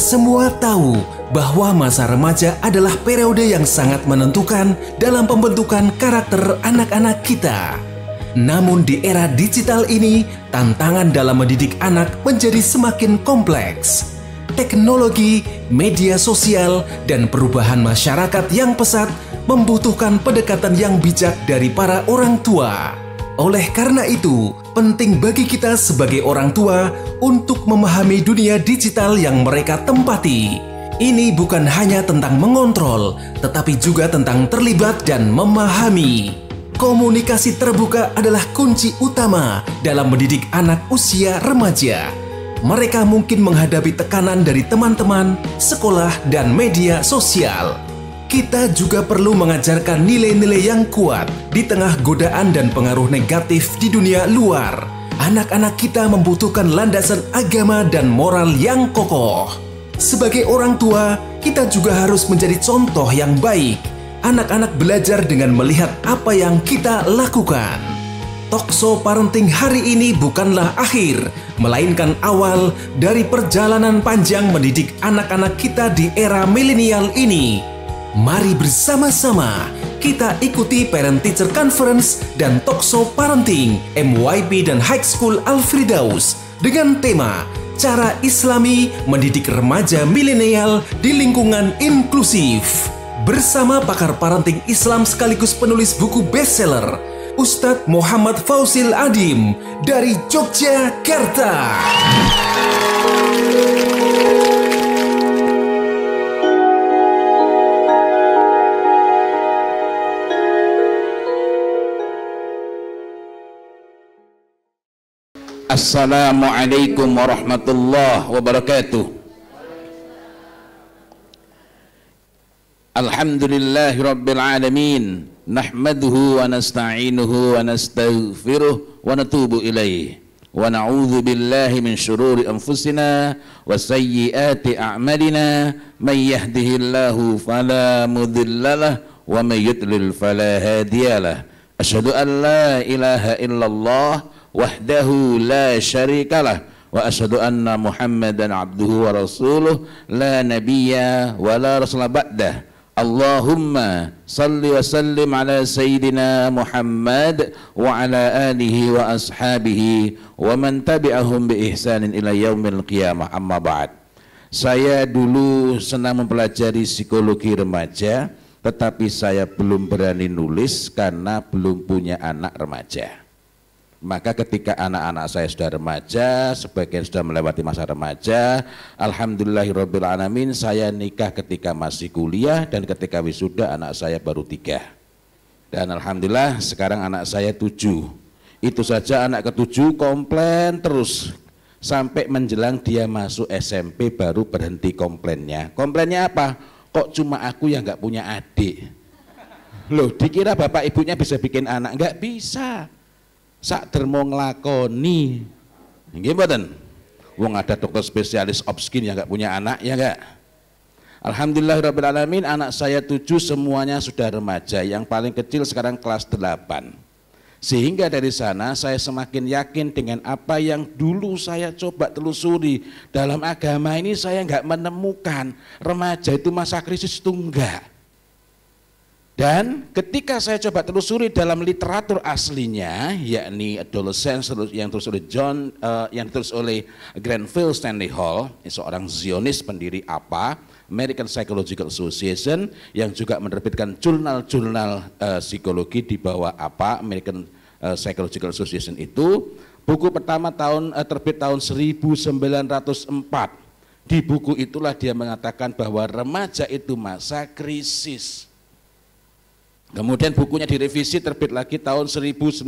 semua tahu bahwa masa remaja adalah periode yang sangat menentukan dalam pembentukan karakter anak-anak kita. Namun di era digital ini, tantangan dalam mendidik anak menjadi semakin kompleks. Teknologi, media sosial, dan perubahan masyarakat yang pesat membutuhkan pendekatan yang bijak dari para orang tua. Oleh karena itu, penting bagi kita sebagai orang tua untuk memahami dunia digital yang mereka tempati. Ini bukan hanya tentang mengontrol, tetapi juga tentang terlibat dan memahami. Komunikasi terbuka adalah kunci utama dalam mendidik anak usia remaja. Mereka mungkin menghadapi tekanan dari teman-teman, sekolah, dan media sosial kita juga perlu mengajarkan nilai-nilai yang kuat di tengah godaan dan pengaruh negatif di dunia luar. Anak-anak kita membutuhkan landasan agama dan moral yang kokoh. Sebagai orang tua, kita juga harus menjadi contoh yang baik. Anak-anak belajar dengan melihat apa yang kita lakukan. Tokso Parenting hari ini bukanlah akhir, melainkan awal dari perjalanan panjang mendidik anak-anak kita di era milenial ini Mari bersama-sama kita ikuti Parent Teacher Conference dan Tokso Parenting MYP dan High School Alfredaus dengan tema Cara Islami Mendidik Remaja Milenial di Lingkungan Inklusif. Bersama pakar parenting Islam sekaligus penulis buku bestseller, Ustadz Muhammad Fausil Adim dari Yogyakarta. Assalamualaikum warahmatullahi wabarakatuh Alhamdulillahi rabbil alamin Nahmaduhu wa nasta'inuhu wa nasta'firuh wa natubu ilaih Wa na'udhu billahi min syururi anfusina Wa sayyiati a'malina Man yahdihillahu falamudillalah Wa man yudlil falahadiyalah Ashadu an la ilaha illallah Wa wahdahu la syarikalah wa asyhadu anna muhammadan abduhu wa rasuluh la nabiyya wa la rasul ba'dah Allahumma salli wa sallim ala sayyidina Muhammad wa ala alihi wa ashabihi wa man tabi'ahum bi ihsanin ila yaumil qiyamah amma ba'd saya dulu senang mempelajari psikologi remaja tetapi saya belum berani nulis karena belum punya anak remaja maka ketika anak-anak saya sudah remaja, sebagian sudah melewati masa remaja, alhamdulillahirabbil alamin saya nikah ketika masih kuliah dan ketika wisuda anak saya baru tiga. Dan alhamdulillah sekarang anak saya tujuh. Itu saja anak ketujuh komplain terus sampai menjelang dia masuk SMP baru berhenti komplainnya. Komplainnya apa? Kok cuma aku yang nggak punya adik? Loh, dikira bapak ibunya bisa bikin anak? Nggak bisa sak dermo nglakoni nggih mboten wong ada dokter spesialis obskin yang gak punya anak ya gak? Alhamdulillah Rabbil Alamin anak saya tujuh semuanya sudah remaja yang paling kecil sekarang kelas delapan sehingga dari sana saya semakin yakin dengan apa yang dulu saya coba telusuri dalam agama ini saya nggak menemukan remaja itu masa krisis itu enggak dan ketika saya coba telusuri dalam literatur aslinya, yakni Adolescence yang terus oleh John, uh, yang terus oleh Grenville Stanley Hall, seorang Zionis pendiri apa, American Psychological Association, yang juga menerbitkan jurnal-jurnal uh, psikologi di bawah apa American eh, Psychological Association itu, buku pertama tahun uh, terbit tahun 1904. Di buku itulah dia mengatakan bahwa remaja itu masa krisis Kemudian bukunya direvisi terbit lagi tahun 1908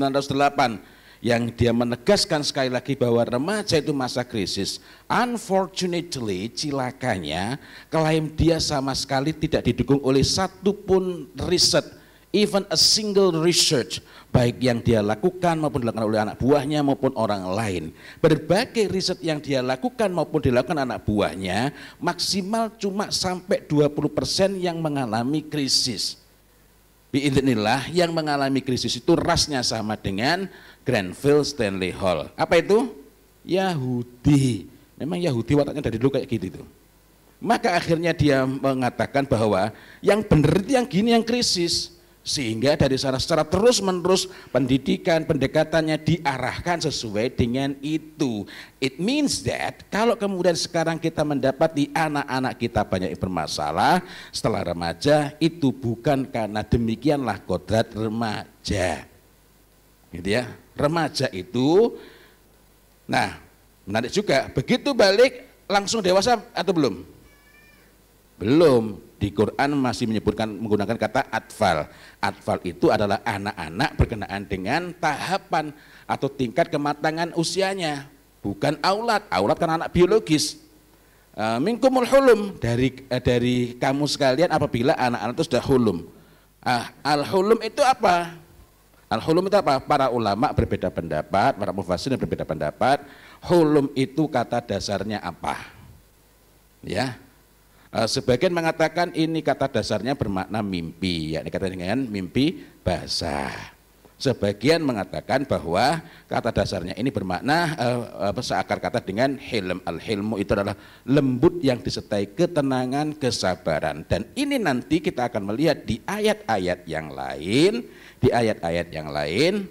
yang dia menegaskan sekali lagi bahwa remaja itu masa krisis. Unfortunately, cilakanya klaim dia sama sekali tidak didukung oleh satupun riset, even a single research, baik yang dia lakukan maupun dilakukan oleh anak buahnya maupun orang lain. Berbagai riset yang dia lakukan maupun dilakukan anak buahnya maksimal cuma sampai 20% yang mengalami krisis. Biidznillah yang mengalami krisis itu rasnya sama dengan Grenville Stanley Hall. Apa itu? Yahudi. Memang Yahudi wataknya dari dulu kayak gitu itu. Maka akhirnya dia mengatakan bahwa yang benar itu yang gini yang krisis. Sehingga dari sana secara terus-menerus pendidikan, pendekatannya diarahkan sesuai dengan itu. It means that kalau kemudian sekarang kita mendapati anak-anak kita banyak bermasalah setelah remaja, itu bukan karena demikianlah kodrat remaja. Gitu ya, remaja itu, nah menarik juga, begitu balik langsung dewasa atau belum? Belum, di Quran masih menyebutkan menggunakan kata atfal. Atfal itu adalah anak-anak berkenaan dengan tahapan atau tingkat kematangan usianya. Bukan aulat, aulat kan anak biologis. Eh, Mingkumul hulum dari eh, dari kamu sekalian apabila anak-anak itu sudah hulum. Ah, al hulum itu apa? Al-hulum itu apa? Para ulama berbeda pendapat, para mufassir berbeda pendapat. Hulum itu kata dasarnya apa? Ya, Eh, sebagian mengatakan ini kata dasarnya bermakna mimpi, yakni kata dengan mimpi basah. Sebagian mengatakan bahwa kata dasarnya ini bermakna uh, seakar kata dengan helm Al-hilmu itu adalah lembut yang disertai ketenangan, kesabaran. Dan ini nanti kita akan melihat di ayat-ayat yang lain, di ayat-ayat yang lain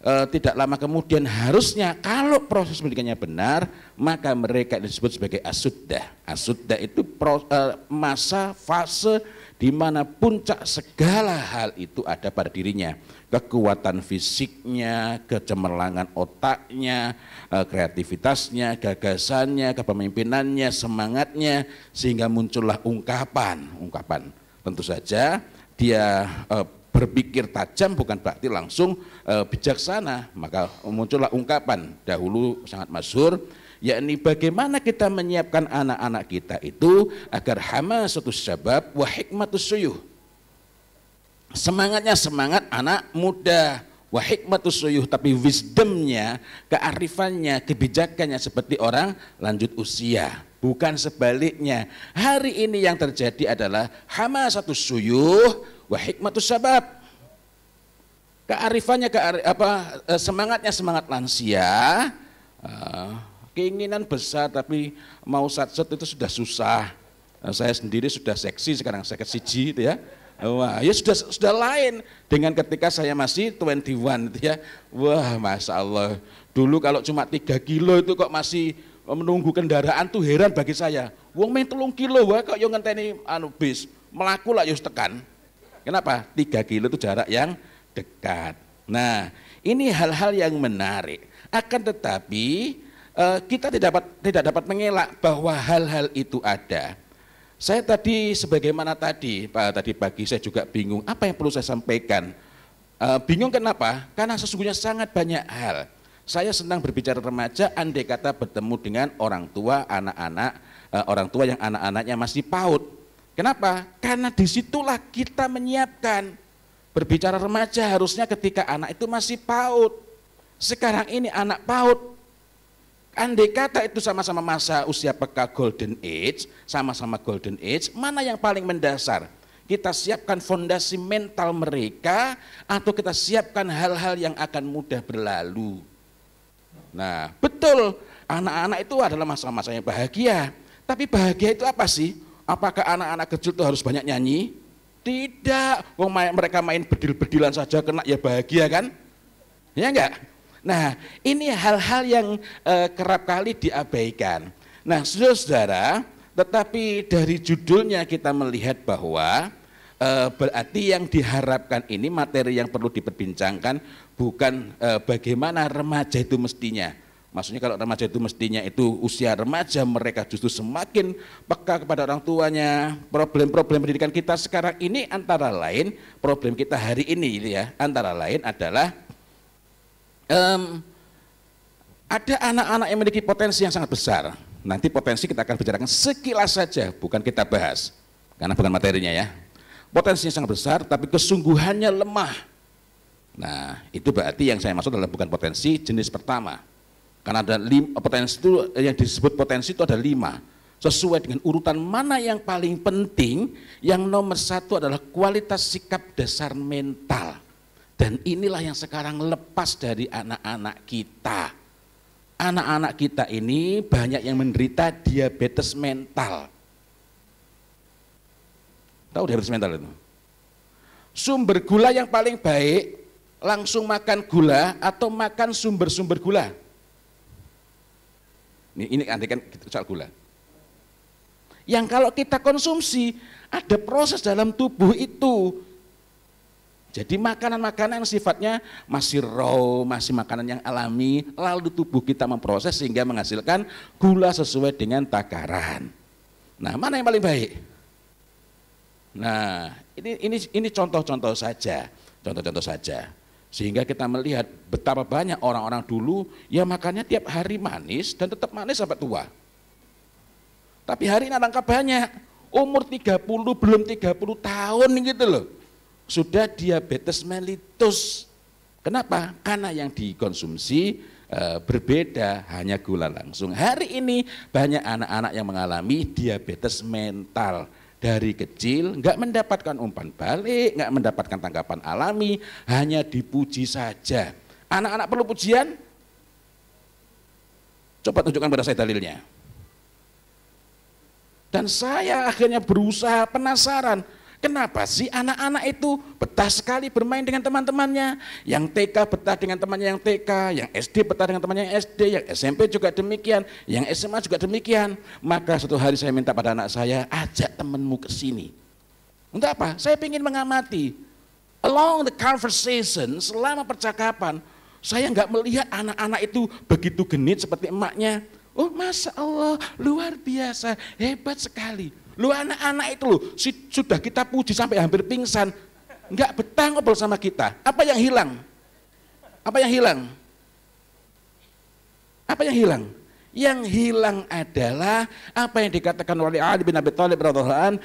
e, tidak lama kemudian harusnya kalau proses pendidikannya benar, maka mereka disebut sebagai asuddah. Asuddah itu pro, e, masa fase di mana puncak segala hal itu ada pada dirinya. Kekuatan fisiknya, kecemerlangan otaknya, e, kreativitasnya, gagasannya, kepemimpinannya, semangatnya, sehingga muncullah ungkapan. Ungkapan tentu saja dia e, berpikir tajam bukan berarti langsung e, bijaksana. Maka muncullah ungkapan dahulu sangat masyhur yakni bagaimana kita menyiapkan anak-anak kita itu agar satu sebab wa hikmatus suyuh. Semangatnya semangat anak muda, wa hikmatus suyuh tapi wisdomnya, kearifannya, kebijakannya seperti orang lanjut usia. Bukan sebaliknya. Hari ini yang terjadi adalah hama satu suyuh Wa hikmatus sabab. Kearifannya kearif, apa eh, semangatnya semangat lansia. Eh, keinginan besar tapi mau set itu sudah susah. Eh, saya sendiri sudah seksi sekarang saya siji itu ya. Wah, ya sudah sudah lain dengan ketika saya masih 21 itu ya. Wah, masya Allah. Dulu kalau cuma 3 kilo itu kok masih menunggu kendaraan tuh heran bagi saya. Wong main telung kilo wah kok yang ngenteni anu bis melaku lah yus tekan. Kenapa? Tiga kilo itu jarak yang dekat. Nah, ini hal-hal yang menarik. Akan tetapi eh, kita tidak dapat tidak dapat mengelak bahwa hal-hal itu ada. Saya tadi sebagaimana tadi, Pak tadi pagi saya juga bingung apa yang perlu saya sampaikan. Eh, bingung kenapa? Karena sesungguhnya sangat banyak hal. Saya senang berbicara remaja, andai kata bertemu dengan orang tua, anak-anak, eh, orang tua yang anak-anaknya masih paut. Kenapa? Karena disitulah kita menyiapkan. Berbicara remaja harusnya ketika anak itu masih paut. Sekarang ini anak paut. Andai kata itu sama-sama masa usia peka golden age, sama-sama golden age, mana yang paling mendasar? Kita siapkan fondasi mental mereka atau kita siapkan hal-hal yang akan mudah berlalu. Nah, betul anak-anak itu adalah masa-masa yang bahagia. Tapi bahagia itu apa sih? Apakah anak-anak kecil itu harus banyak nyanyi? Tidak. Wong mereka main bedil-bedilan saja kena ya bahagia kan? Ya enggak? Nah, ini hal-hal yang eh, kerap kali diabaikan. Nah, saudara-saudara, tetapi dari judulnya kita melihat bahwa eh, berarti yang diharapkan ini materi yang perlu diperbincangkan bukan eh, bagaimana remaja itu mestinya, Maksudnya kalau remaja itu mestinya itu usia remaja mereka justru semakin peka kepada orang tuanya. Problem-problem pendidikan kita sekarang ini antara lain problem kita hari ini gitu ya. Antara lain adalah um, ada anak-anak yang memiliki potensi yang sangat besar. Nanti potensi kita akan bicarakan sekilas saja, bukan kita bahas. Karena bukan materinya ya. Potensinya sangat besar tapi kesungguhannya lemah. Nah, itu berarti yang saya maksud adalah bukan potensi jenis pertama karena ada lim, potensi itu yang disebut potensi itu ada lima. Sesuai dengan urutan mana yang paling penting, yang nomor satu adalah kualitas sikap dasar mental. Dan inilah yang sekarang lepas dari anak-anak kita. Anak-anak kita ini banyak yang menderita diabetes mental. Tahu diabetes mental itu? Sumber gula yang paling baik langsung makan gula atau makan sumber-sumber gula? Ini, ini kan soal gula. Yang kalau kita konsumsi, ada proses dalam tubuh itu. Jadi makanan-makanan yang sifatnya masih raw, masih makanan yang alami, lalu tubuh kita memproses sehingga menghasilkan gula sesuai dengan takaran. Nah, mana yang paling baik? Nah, ini ini ini contoh-contoh saja, contoh-contoh saja. Sehingga kita melihat betapa banyak orang-orang dulu yang makannya tiap hari manis dan tetap manis sampai tua. Tapi hari ini alangkah banyak. Umur 30 belum 30 tahun gitu loh. Sudah diabetes mellitus. Kenapa? Karena yang dikonsumsi e, berbeda hanya gula langsung. Hari ini banyak anak-anak yang mengalami diabetes mental dari kecil nggak mendapatkan umpan balik, nggak mendapatkan tanggapan alami, hanya dipuji saja. Anak-anak perlu pujian? Coba tunjukkan pada saya dalilnya. Dan saya akhirnya berusaha penasaran, Kenapa sih anak-anak itu betah sekali bermain dengan teman-temannya? Yang TK betah dengan temannya yang TK, yang SD betah dengan temannya yang SD, yang SMP juga demikian, yang SMA juga demikian. Maka suatu hari saya minta pada anak saya, ajak temanmu ke sini. Untuk apa? Saya ingin mengamati. Along the conversation, selama percakapan, saya nggak melihat anak-anak itu begitu genit seperti emaknya. Oh, masa Allah, luar biasa, hebat sekali. Lu anak-anak itu lu si, sudah kita puji sampai hampir pingsan. Enggak betah ngobrol sama kita. Apa yang hilang? Apa yang hilang? Apa yang hilang? Yang hilang adalah apa yang dikatakan wali Ali bin Abi Thalib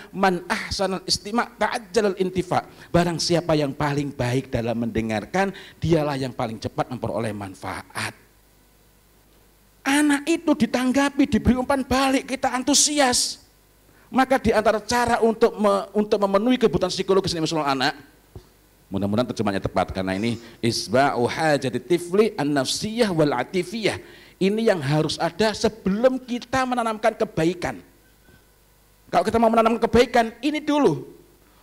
man ahsanal istima' ta'ajjalal intifa. Barang siapa yang paling baik dalam mendengarkan, dialah yang paling cepat memperoleh manfaat. Anak itu ditanggapi, diberi umpan balik, kita antusias. Maka di antara cara untuk me, untuk memenuhi kebutuhan psikologis dan emosional anak, mudah-mudahan terjemahnya tepat karena ini isba'u hajati tifli an-nafsiyah wal atifiyah. Ini yang harus ada sebelum kita menanamkan kebaikan. Kalau kita mau menanamkan kebaikan, ini dulu.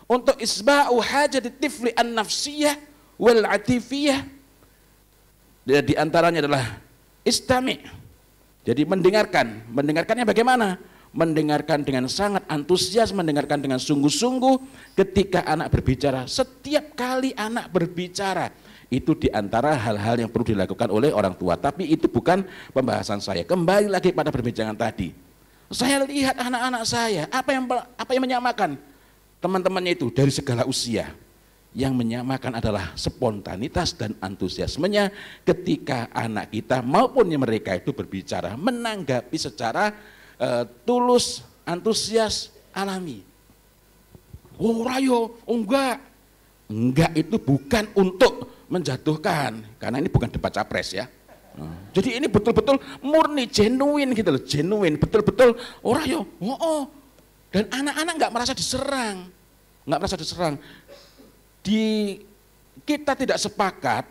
Untuk isba'u hajati tifli an-nafsiyah wal atifiyah. Di antaranya adalah istami. Jadi mendengarkan. Mendengarkannya bagaimana? mendengarkan dengan sangat antusias, mendengarkan dengan sungguh-sungguh ketika anak berbicara. Setiap kali anak berbicara, itu diantara hal-hal yang perlu dilakukan oleh orang tua. Tapi itu bukan pembahasan saya. Kembali lagi pada perbincangan tadi. Saya lihat anak-anak saya, apa yang apa yang menyamakan teman-temannya itu dari segala usia. Yang menyamakan adalah spontanitas dan antusiasmenya ketika anak kita maupun mereka itu berbicara, menanggapi secara uh, tulus, antusias, alami. Oh rayo, oh, enggak. Enggak itu bukan untuk menjatuhkan, karena ini bukan debat capres ya. Nah, jadi ini betul-betul murni, genuine gitu loh, genuine, betul-betul oh rayo, oh, oh. Dan anak-anak enggak merasa diserang, enggak merasa diserang. Di kita tidak sepakat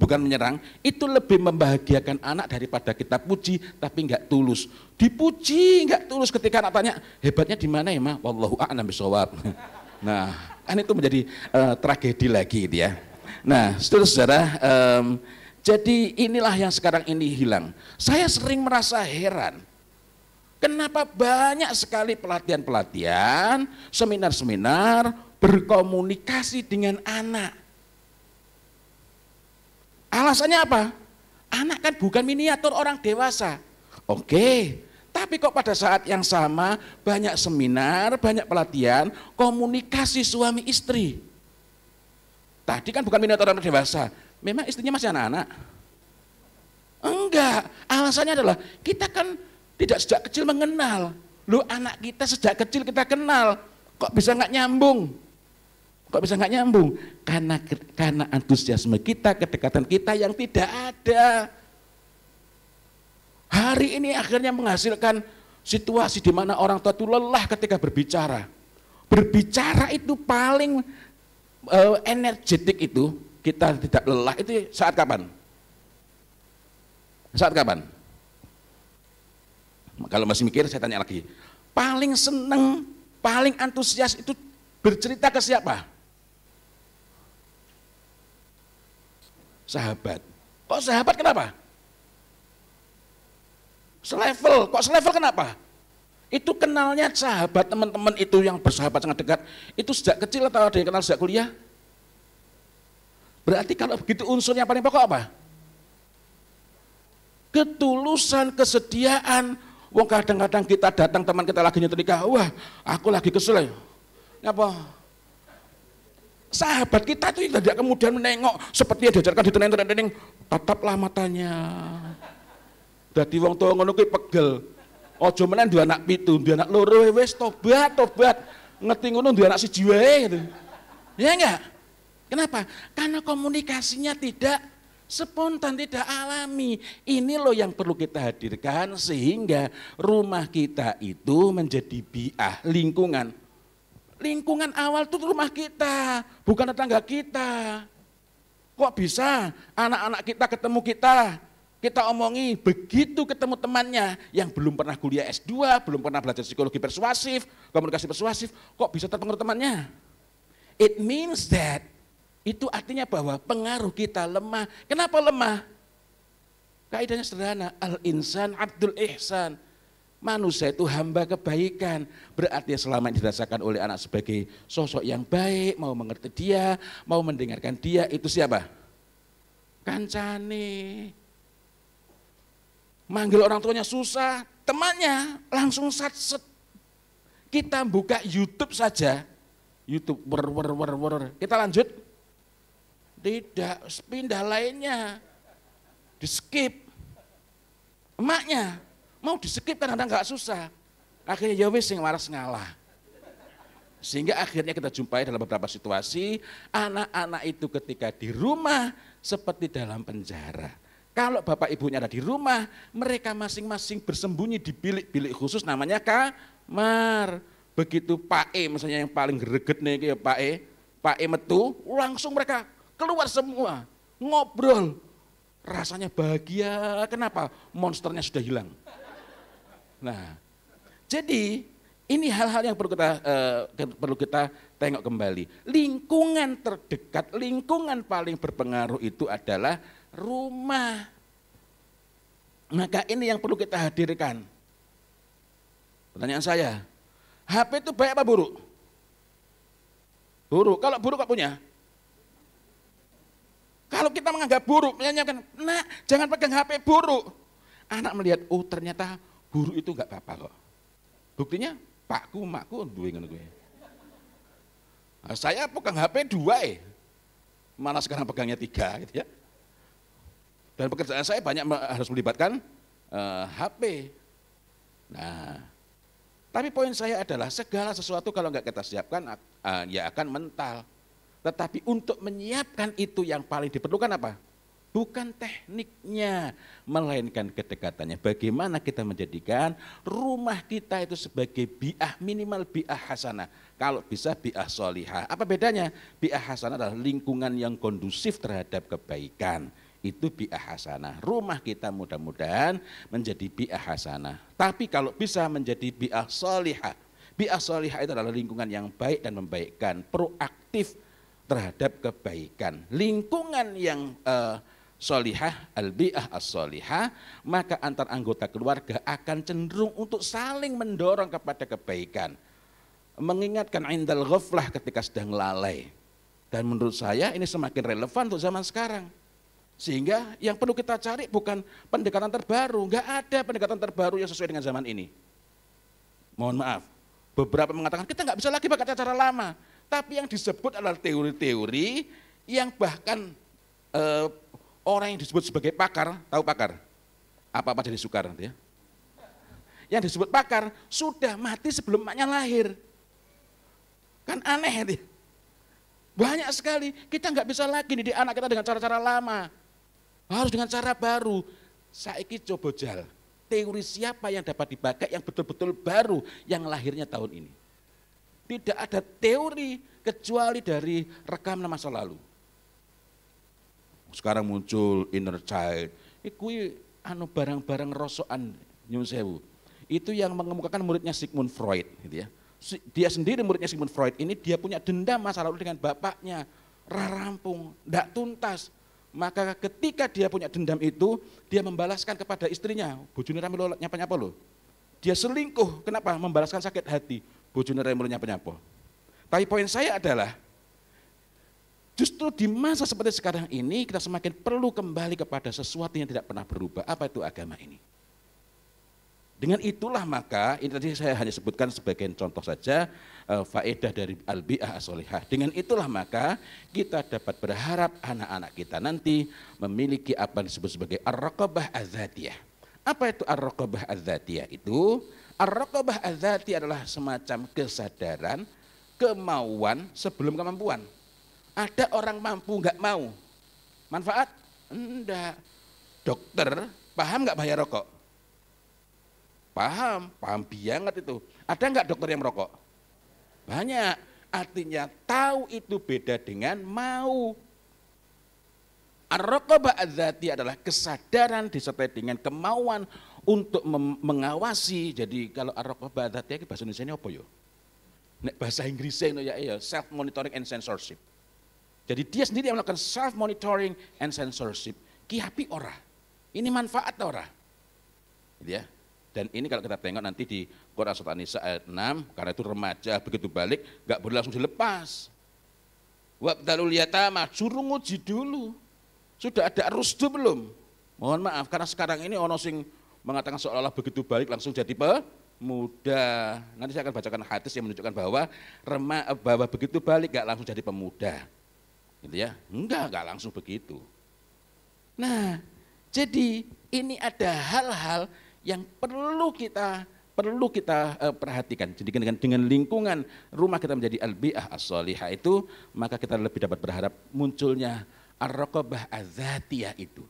bukan menyerang, itu lebih membahagiakan anak daripada kita puji tapi enggak tulus. Dipuji enggak tulus ketika anak tanya, hebatnya di mana ya, Ma? Wallahu a'lam bishawab. Nah, kan itu menjadi uh, tragedi lagi dia. ya. Nah, saudara-saudara, um, jadi inilah yang sekarang ini hilang. Saya sering merasa heran. Kenapa banyak sekali pelatihan-pelatihan, seminar-seminar berkomunikasi dengan anak Alasannya apa? Anak kan bukan miniatur orang dewasa. Oke, tapi kok pada saat yang sama banyak seminar, banyak pelatihan, komunikasi suami istri. Tadi kan bukan miniatur orang dewasa, memang istrinya masih anak-anak. Enggak, alasannya adalah kita kan tidak sejak kecil mengenal. Lu anak kita sejak kecil kita kenal, kok bisa nggak nyambung? Kok bisa nggak nyambung? Karena karena antusiasme kita, kedekatan kita yang tidak ada. Hari ini akhirnya menghasilkan situasi di mana orang tua itu lelah ketika berbicara. Berbicara itu paling uh, energetik itu kita tidak lelah itu saat kapan? Saat kapan? Kalau masih mikir saya tanya lagi. Paling seneng, paling antusias itu bercerita ke siapa? sahabat. Kok sahabat kenapa? Selevel, kok selevel kenapa? Itu kenalnya sahabat teman-teman itu yang bersahabat sangat dekat. Itu sejak kecil atau ada yang kenal sejak kuliah? Berarti kalau begitu unsur yang paling pokok apa? Ketulusan, kesediaan. Wong kadang-kadang kita datang teman kita lagi nyetrika, wah aku lagi kesel ya. Apa? sahabat kita itu tidak kemudian menengok seperti yang diajarkan di tenen-tenen, tataplah matanya jadi wong tua ngono kuwi pegel ojo menen dua anak pitu dua anak loro eh, wis tobat tobat ngerti ngono dua anak siji wae gitu ya enggak kenapa karena komunikasinya tidak spontan tidak alami ini loh yang perlu kita hadirkan sehingga rumah kita itu menjadi biah lingkungan Lingkungan awal itu rumah kita, bukan tetangga kita. Kok bisa anak-anak kita ketemu kita, kita omongi begitu ketemu temannya yang belum pernah kuliah S2, belum pernah belajar psikologi persuasif, komunikasi persuasif, kok bisa terpengaruh temannya? It means that itu artinya bahwa pengaruh kita lemah. Kenapa lemah? Kaidahnya sederhana, al-insan abdul ihsan. Manusia itu hamba kebaikan, berarti selama dirasakan oleh anak sebagai sosok yang baik, mau mengerti dia, mau mendengarkan dia, itu siapa? Kancane. Manggil orang tuanya susah, temannya langsung satset. Kita buka YouTube saja, YouTube wer wer wer wer. Kita lanjut. Tidak, pindah lainnya. Di skip. Emaknya Mau disekip kan kadang nggak susah. Akhirnya ya wis sing waras ngalah. Sehingga akhirnya kita jumpai dalam beberapa situasi, anak-anak itu ketika di rumah seperti dalam penjara. Kalau bapak ibunya ada di rumah, mereka masing-masing bersembunyi di bilik-bilik khusus namanya kamar. Begitu Pak E misalnya yang paling greget nih ya Pak E, Pak E metu, langsung mereka keluar semua, ngobrol. Rasanya bahagia, kenapa? Monsternya sudah hilang. Nah, jadi ini hal-hal yang perlu kita uh, perlu kita tengok kembali. Lingkungan terdekat, lingkungan paling berpengaruh itu adalah rumah. Maka ini yang perlu kita hadirkan. Pertanyaan saya, HP itu baik apa buruk? Buruk. Kalau buruk kok punya? Kalau kita menganggap buruk, menyanyikan, nak jangan pegang HP buruk. Anak melihat, oh ternyata Guru itu nggak apa-apa kok. Buktinya pakku, makku duwe ngono kuwi. Nah, saya pegang HP dua eh. Mana sekarang pegangnya tiga gitu ya. Dan pekerjaan saya banyak harus melibatkan uh, eh, HP. Nah, tapi poin saya adalah segala sesuatu kalau nggak kita siapkan uh, ya akan mental. Tetapi untuk menyiapkan itu yang paling diperlukan apa? Bukan tekniknya, melainkan kedekatannya. Bagaimana kita menjadikan rumah kita itu sebagai biah, minimal biah hasanah. Kalau bisa biah solihah. Apa bedanya? Biah hasanah adalah lingkungan yang kondusif terhadap kebaikan. Itu biah hasanah. Rumah kita mudah-mudahan menjadi biah hasanah. Tapi kalau bisa menjadi biah solihah. Biah solihah itu adalah lingkungan yang baik dan membaikkan, proaktif terhadap kebaikan. Lingkungan yang uh, solihah, albiah as-solihah, maka antar anggota keluarga akan cenderung untuk saling mendorong kepada kebaikan. Mengingatkan indal ghaflah ketika sedang lalai. Dan menurut saya ini semakin relevan untuk zaman sekarang. Sehingga yang perlu kita cari bukan pendekatan terbaru, nggak ada pendekatan terbaru yang sesuai dengan zaman ini. Mohon maaf, beberapa mengatakan kita nggak bisa lagi pakai cara lama, tapi yang disebut adalah teori-teori yang bahkan eh, Orang yang disebut sebagai pakar, tahu pakar? Apa-apa jadi sukar nanti ya. Yang disebut pakar sudah mati sebelum maknya lahir. Kan aneh itu. Banyak sekali, kita nggak bisa lagi nih di anak kita dengan cara-cara lama. Harus dengan cara baru. Saiki coba jal, teori siapa yang dapat dipakai yang betul-betul baru yang lahirnya tahun ini. Tidak ada teori kecuali dari rekam masa lalu. Sekarang muncul inner child. Iku anu barang-barang rosokan nyun sewu. Itu yang mengemukakan muridnya Sigmund Freud gitu ya. Dia sendiri muridnya Sigmund Freud ini dia punya dendam masa lalu dengan bapaknya. Rarampung, tidak tuntas. Maka ketika dia punya dendam itu, dia membalaskan kepada istrinya. Bojone rame nyapa-nyapa loh. Dia selingkuh, kenapa? Membalaskan sakit hati. Bojone rame nyapa-nyapa. Tapi poin saya adalah, Justru di masa seperti sekarang ini kita semakin perlu kembali kepada sesuatu yang tidak pernah berubah. Apa itu agama ini? Dengan itulah maka ini tadi saya hanya sebutkan sebagai contoh saja eh, faedah dari al-bi'ah asolihah. Dengan itulah maka kita dapat berharap anak-anak kita nanti memiliki apa yang disebut sebagai ar-raqabah azadiyah. Apa itu ar-raqabah azadiyah itu? Ar-raqabah azadiyah adalah semacam kesadaran, kemauan sebelum kemampuan. Ada orang mampu nggak mau. Manfaat? Enggak. Dokter paham nggak bahaya rokok? Paham, paham banget itu. Ada nggak dokter yang merokok? Banyak. Artinya tahu itu beda dengan mau. Rokok raqabah adalah kesadaran disertai dengan kemauan untuk mengawasi. Jadi kalau rokok raqabah bahasa Indonesia ini apa yo? Ya? Nek bahasa Inggrisnya itu ya, ya self monitoring and censorship. Jadi dia sendiri yang melakukan self monitoring and censorship. Kihapi ora. Ini manfaat ora. Gitu ya. Dan ini kalau kita tengok nanti di Quran Surat Nisa ayat 6, karena itu remaja begitu balik, nggak boleh langsung dilepas. Wabdalul yatama, suruh nguji dulu. Sudah ada rusdu belum? Mohon maaf, karena sekarang ini ono sing mengatakan seolah-olah begitu balik langsung jadi pemuda. Nanti saya akan bacakan hadis yang menunjukkan bahwa remah bahwa begitu balik gak langsung jadi pemuda. Gitu ya. Enggak, enggak langsung begitu. Nah, jadi ini ada hal-hal yang perlu kita perlu kita uh, perhatikan. Jadi dengan, dengan lingkungan rumah kita menjadi albiah as itu, maka kita lebih dapat berharap munculnya ar-raqabah azatiyah itu.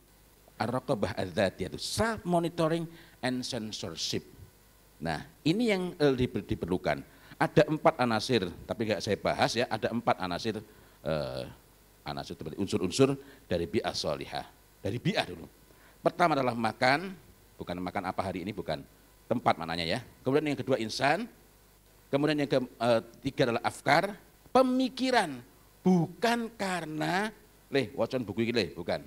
Ar-raqabah azatiyah itu self monitoring and censorship. Nah, ini yang uh, diperlukan. Ada empat anasir, tapi nggak saya bahas ya. Ada empat anasir uh, anasir itu unsur-unsur dari bi'ah solihah. Dari bi'ah dulu. Pertama adalah makan, bukan makan apa hari ini, bukan tempat mananya ya. Kemudian yang kedua insan, kemudian yang ketiga eh, adalah afkar, pemikiran. Bukan karena, leh, wacan buku ini, leh, bukan.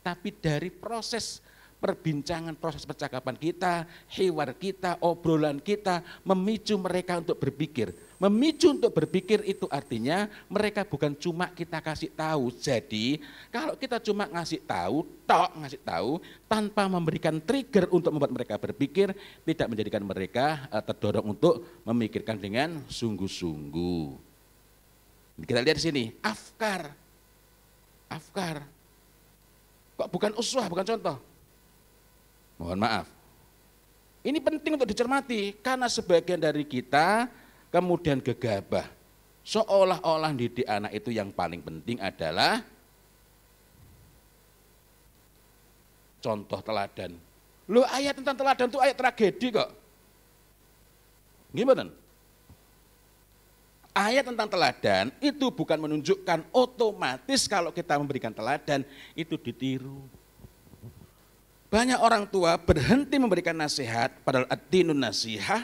Tapi dari proses perbincangan proses percakapan kita, hewar kita, obrolan kita memicu mereka untuk berpikir. Memicu untuk berpikir itu artinya mereka bukan cuma kita kasih tahu. Jadi kalau kita cuma ngasih tahu, tok ngasih tahu, tanpa memberikan trigger untuk membuat mereka berpikir, tidak menjadikan mereka eh, terdorong untuk memikirkan dengan sungguh-sungguh. Kita lihat di sini, afkar. Afkar. Kok bukan uswah, bukan contoh. Mohon maaf. Ini penting untuk dicermati karena sebagian dari kita kemudian gegabah. Seolah-olah didik anak itu yang paling penting adalah contoh teladan. Loh ayat tentang teladan itu ayat tragedi kok. Gimana? Ayat tentang teladan itu bukan menunjukkan otomatis kalau kita memberikan teladan itu ditiru. Banyak orang tua berhenti memberikan nasihat, padahal ad-dinun nasihah,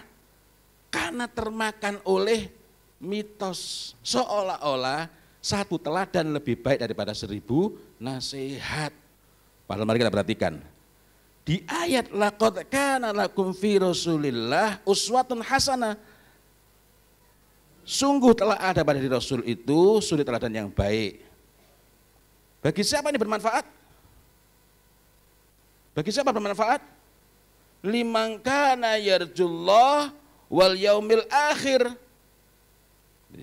karena termakan oleh mitos. Seolah-olah satu teladan lebih baik daripada seribu nasihat. Padahal mari kita perhatikan. Di ayat laqad kana lakum fi rasulillah uswatun hasanah. Sungguh telah ada pada diri Rasul itu suri teladan yang baik. Bagi siapa ini bermanfaat? Bagi siapa bermanfaat? Limangkana ayat yarjullah wal yaumil akhir.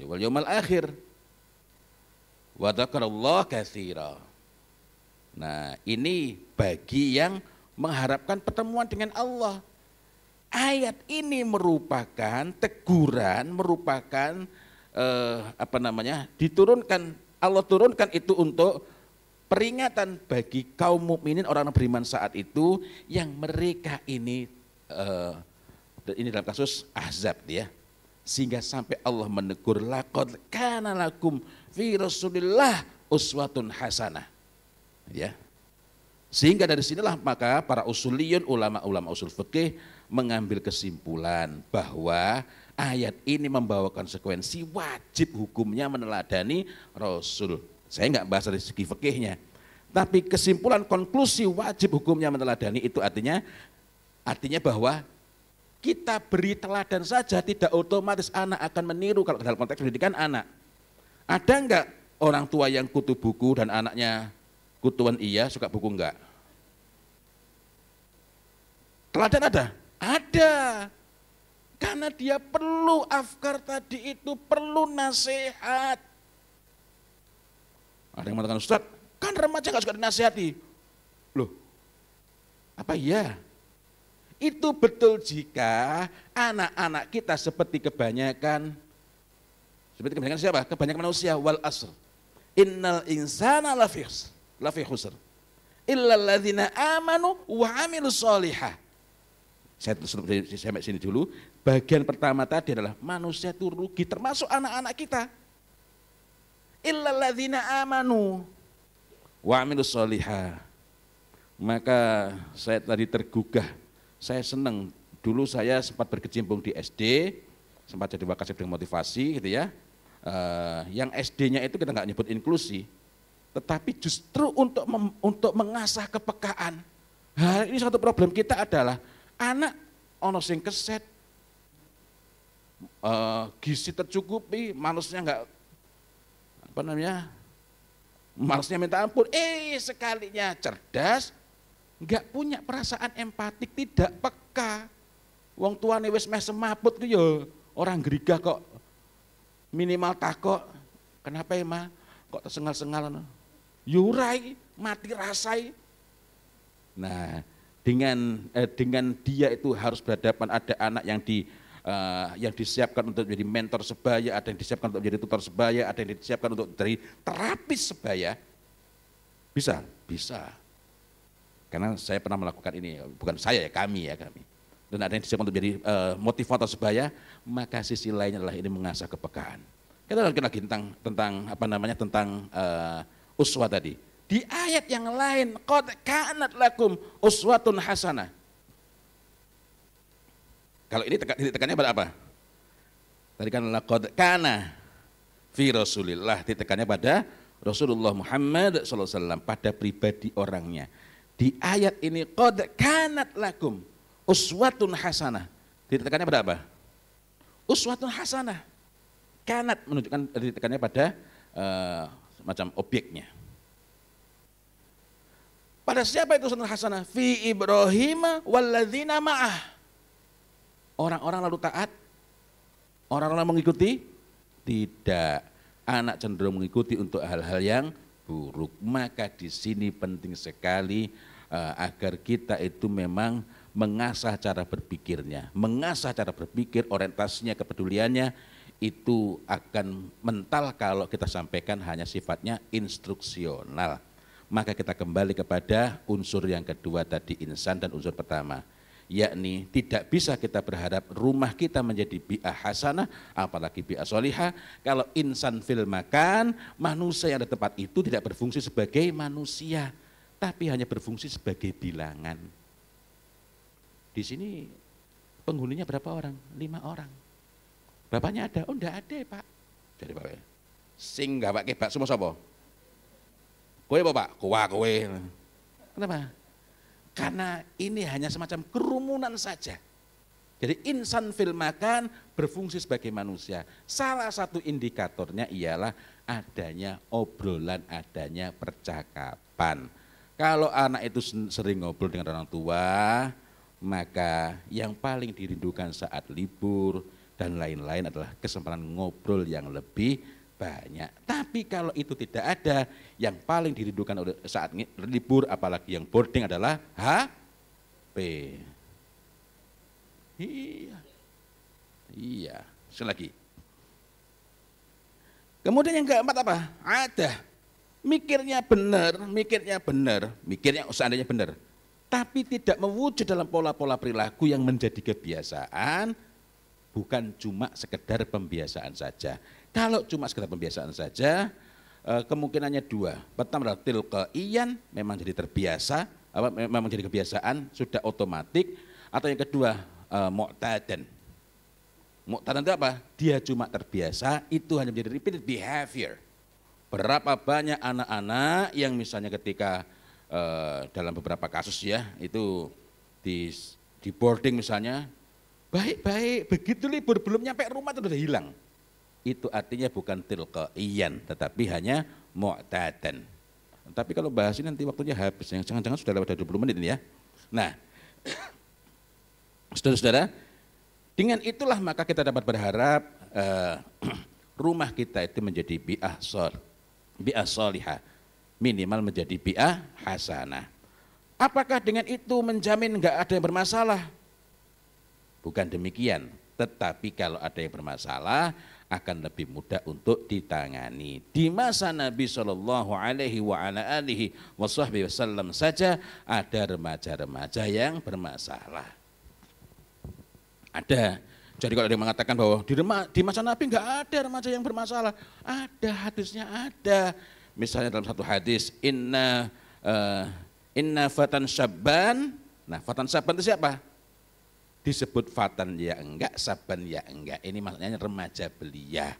wal yaumil akhir. Wa dzakarallah Nah, ini bagi yang mengharapkan pertemuan dengan Allah. Ayat ini merupakan teguran, merupakan eh, apa namanya? diturunkan Allah turunkan itu untuk peringatan bagi kaum mukminin orang yang beriman saat itu yang mereka ini uh, ini dalam kasus azab ya sehingga sampai Allah menegur lakot karena lakum fi rasulillah uswatun hasanah ya sehingga dari sinilah maka para usuliyun ulama-ulama usul fikih mengambil kesimpulan bahwa ayat ini membawa konsekuensi wajib hukumnya meneladani rasul saya nggak bahas dari segi fikihnya. Tapi kesimpulan konklusi wajib hukumnya meneladani itu artinya artinya bahwa kita beri teladan saja tidak otomatis anak akan meniru kalau dalam konteks pendidikan anak. Ada nggak orang tua yang kutu buku dan anaknya kutuan iya suka buku nggak Teladan ada? Ada. Karena dia perlu afkar tadi itu perlu nasihat ada yang mengatakan, Ustaz, kan remaja nggak suka dinasihati. Loh, apa iya? Itu betul jika anak-anak kita seperti kebanyakan, seperti kebanyakan siapa? Kebanyakan manusia, wal asr. Innal insana lafi khusr. Illa alladzina amanu wa amilu solihah. Saya sampai sini dulu. Bagian pertama tadi adalah manusia itu rugi, termasuk anak-anak kita illalladzina amanu wa amilus solihah. Maka saya tadi tergugah, saya senang. Dulu saya sempat berkecimpung di SD, sempat jadi wakasib dengan motivasi gitu ya. Uh, yang SD-nya itu kita nggak nyebut inklusi, tetapi justru untuk mem, untuk mengasah kepekaan. Hal ini satu problem kita adalah anak ono sing keset, uh, gizi tercukupi, manusia nggak apa namanya Marsnya minta ampun, eh sekalinya cerdas, nggak punya perasaan empatik, tidak peka. Wong tua nih wes meh semaput tuh yo, orang geriga kok minimal takok, kenapa ya ma? Kok tersengal-sengal no? Yurai, ya mati rasai. Nah, dengan eh, dengan dia itu harus berhadapan ada anak yang di uh, yang disiapkan untuk menjadi mentor sebaya, ada yang disiapkan untuk menjadi tutor sebaya, ada yang disiapkan untuk menjadi terapis sebaya. Bisa, bisa. Karena saya pernah melakukan ini, bukan saya ya, kami ya kami. Dan ada yang disiapkan untuk menjadi uh, motivator sebaya, maka sisi lainnya adalah ini mengasah kepekaan. Kita lagi lagi tentang tentang apa namanya tentang uh, eh, uswa tadi. Di ayat yang lain, kod kanat lakum uswatun hasanah kalau ini tekan, titik tekannya pada apa? Tadi kan laqad kana fi Rasulillah titik tekannya pada Rasulullah Muhammad SAW pada pribadi orangnya. Di ayat ini qad kanat lakum uswatun hasanah. Titik tekannya pada apa? Uswatun hasanah. Kanat menunjukkan titik tekannya pada uh, macam objeknya. Pada siapa itu sunnah hasanah? Fi Ibrahim walladzina ma'ah Orang-orang lalu taat? Orang-orang mengikuti? Tidak. Anak cenderung mengikuti untuk hal-hal yang buruk. Maka di sini penting sekali eh, agar kita itu memang mengasah cara berpikirnya. Mengasah cara berpikir, orientasinya, kepeduliannya itu akan mental kalau kita sampaikan hanya sifatnya instruksional. Maka kita kembali kepada unsur yang kedua tadi insan dan unsur pertama yakni tidak bisa kita berharap rumah kita menjadi bi'ah hasanah apalagi bi'ah solihah kalau insan fil makan manusia yang ada tempat itu tidak berfungsi sebagai manusia tapi hanya berfungsi sebagai bilangan di sini penghuninya berapa orang? lima orang bapaknya ada? oh enggak ada pak Jadi, bapak sing gak pak bak semua sopo? kowe bapak kuah, kowe kenapa? Karena ini hanya semacam kerumunan saja. Jadi insan fil makan berfungsi sebagai manusia. Salah satu indikatornya ialah adanya obrolan, adanya percakapan. Kalau anak itu sering ngobrol dengan orang tua, maka yang paling dirindukan saat libur dan lain-lain adalah kesempatan ngobrol yang lebih banyak. Tapi kalau itu tidak ada, yang paling dirindukan oleh saat libur apalagi yang boarding adalah HP. Iya. Iya. Sekali lagi. Kemudian yang keempat apa? Ada. Mikirnya benar, mikirnya benar, mikirnya seandainya benar. Tapi tidak mewujud dalam pola-pola perilaku yang menjadi kebiasaan, bukan cuma sekedar pembiasaan saja, kalau cuma sekedar pembiasaan saja, eh, kemungkinannya dua. Pertama adalah Ian memang jadi terbiasa, apa memang jadi kebiasaan, sudah otomatik atau yang kedua eh, mu'tadan. Mu'tadan itu apa? Dia cuma terbiasa, itu hanya menjadi repeated behavior. Berapa banyak anak-anak yang misalnya ketika eh, dalam beberapa kasus ya, itu di di boarding misalnya, baik-baik, begitu libur belum nyampe rumah itu sudah hilang itu artinya bukan tilqaiyan tetapi hanya mu'tadan. Tapi kalau bahas ini nanti waktunya habis. Jangan-jangan sudah lewat 20 menit ini ya. Nah, saudara-saudara, dengan itulah maka kita dapat berharap uh, rumah kita itu menjadi bi'ah sol, bi'ah solihah, minimal menjadi bi'ah hasanah. Apakah dengan itu menjamin nggak ada yang bermasalah? Bukan demikian, tetapi kalau ada yang bermasalah, akan lebih mudah untuk ditangani. Di masa Nabi Shallallahu Alaihi Wasallam saja ada remaja-remaja yang bermasalah. Ada. Jadi kalau ada yang mengatakan bahwa di, rema, di masa Nabi nggak ada remaja yang bermasalah, ada hadisnya ada. Misalnya dalam satu hadis, inna uh, inna fatan syabban. Nah, fatan syabban itu siapa? disebut fatan ya enggak, saban ya enggak. Ini maksudnya remaja belia.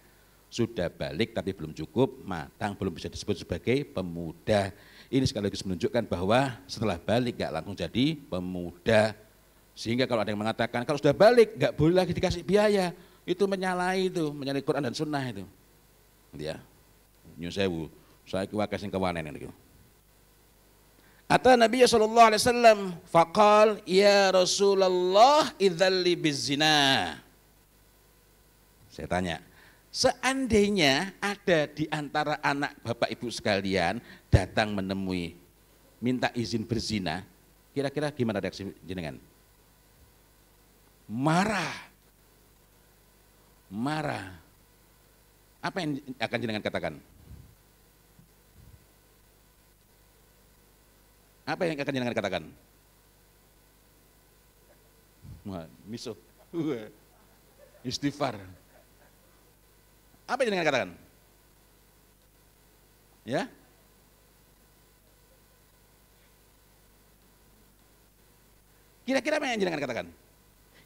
Sudah balik tapi belum cukup, matang belum bisa disebut sebagai pemuda. Ini sekaligus menunjukkan bahwa setelah balik enggak langsung jadi pemuda. Sehingga kalau ada yang mengatakan kalau sudah balik enggak boleh lagi dikasih biaya, itu menyalahi itu, menyalahi Quran dan Sunnah itu. Ya, nyusewu, saya kewakasin yang kewanen gitu. Ata Nabi sallallahu alaihi wasallam faqal ya Rasulullah idzalli bizina. Saya tanya, seandainya ada di antara anak Bapak Ibu sekalian datang menemui minta izin berzina, kira-kira gimana reaksi jenengan? Marah. Marah. Apa yang akan jenengan katakan? Apa yang akan jenengan katakan? Miso. Istighfar. Apa yang jenengan katakan? Ya? Kira-kira apa yang jenengan katakan?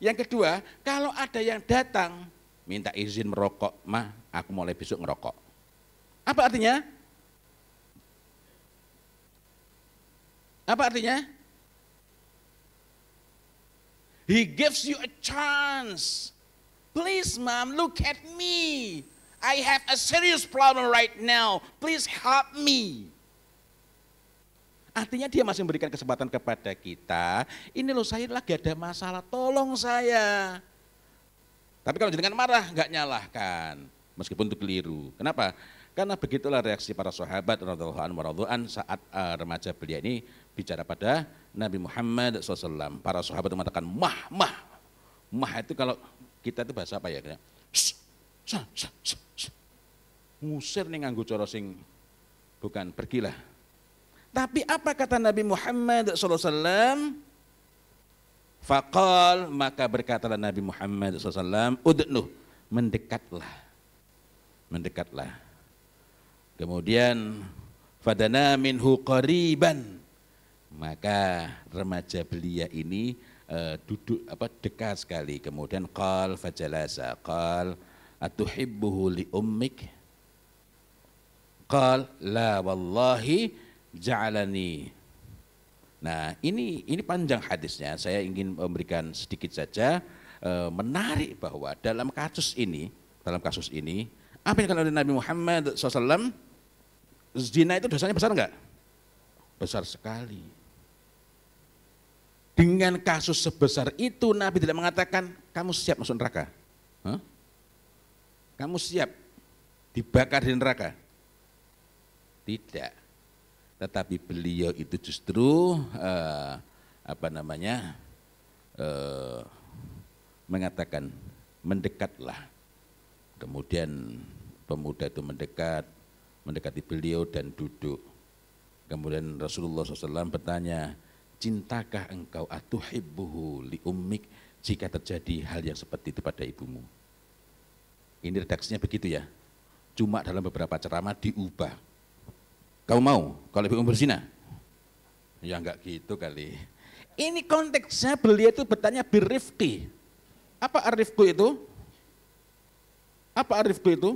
Yang kedua, kalau ada yang datang minta izin merokok, mah aku mulai besok ngerokok. Apa artinya? Apa artinya? He gives you a chance. Please, mom, look at me. I have a serious problem right now. Please help me. Artinya dia masih memberikan kesempatan kepada kita. Ini loh saya lagi ada masalah, tolong saya. Tapi kalau dengan marah, nggak nyalahkan. Meskipun itu keliru. Kenapa? Karena begitulah reaksi para sahabat radhiallahu anhu saat eh, remaja belia ini bicara pada Nabi Muhammad SAW. Para sahabat mengatakan mah, mah. Mah itu kalau kita itu bahasa apa ya? Musir nih nganggu corosing. bukan pergilah. Tapi apa kata Nabi Muhammad SAW? Fakal maka berkatalah Nabi Muhammad SAW, Udenu mendekatlah, mendekatlah. Kemudian fadana minhu qariban maka remaja belia ini uh, duduk apa dekat sekali. Kemudian qal fajalasa qal atuhibbuhu li ummik? Qal la wallahi ja'alani. Nah, ini ini panjang hadisnya. Saya ingin memberikan sedikit saja uh, menarik bahwa dalam kasus ini, dalam kasus ini apa yang dilakukan oleh Nabi Muhammad SAW zina itu dosanya besar enggak? Besar sekali. Dengan kasus sebesar itu Nabi tidak mengatakan kamu siap masuk neraka. Huh? Kamu siap dibakar di neraka. Tidak. Tetapi beliau itu justru uh, apa namanya uh, mengatakan mendekatlah. Kemudian pemuda itu mendekat, mendekati beliau dan duduk. Kemudian Rasulullah SAW bertanya, cintakah engkau atuhibbuhu li ummik jika terjadi hal yang seperti itu pada ibumu. Ini redaksinya begitu ya. Cuma dalam beberapa ceramah diubah. Kau mau kalau ibu berzina? Ya enggak gitu kali. Ini konteksnya beliau itu bertanya birifki. Apa arifku itu? Apa arifku itu?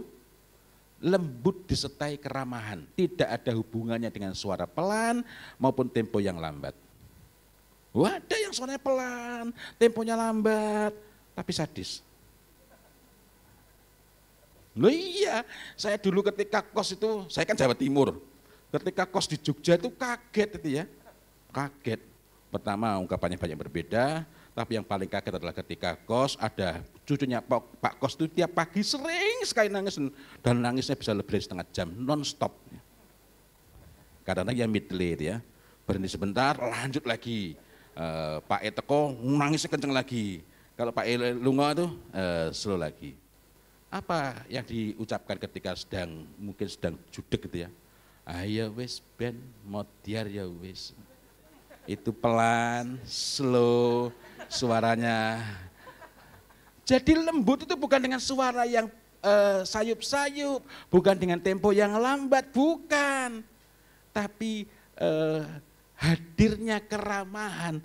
lembut disertai keramahan, tidak ada hubungannya dengan suara pelan maupun tempo yang lambat. Wah, ada yang suaranya pelan, temponya lambat, tapi sadis. Loh iya, saya dulu ketika kos itu, saya kan Jawa Timur. Ketika kos di Jogja itu kaget itu ya. Kaget. Pertama ungkapannya banyak berbeda, tapi yang paling kaget adalah ketika kos ada cucunya Pak, Pak Kos itu tiap pagi sering sekali nangis dan nangisnya bisa lebih dari setengah jam non-stop. Kadang-kadang ya mid late ya, berhenti sebentar lanjut lagi. Eh, Pak Eteko teko nangis kenceng lagi. Kalau Pak E lunga itu uh, eh, slow lagi. Apa yang diucapkan ketika sedang mungkin sedang judek gitu ya? Ayo wis ben modiar ya wis. Itu pelan, slow, suaranya. Jadi lembut itu bukan dengan suara yang eh, sayup-sayup, uh, bukan dengan tempo yang lambat, bukan. Tapi uh, hadirnya keramahan.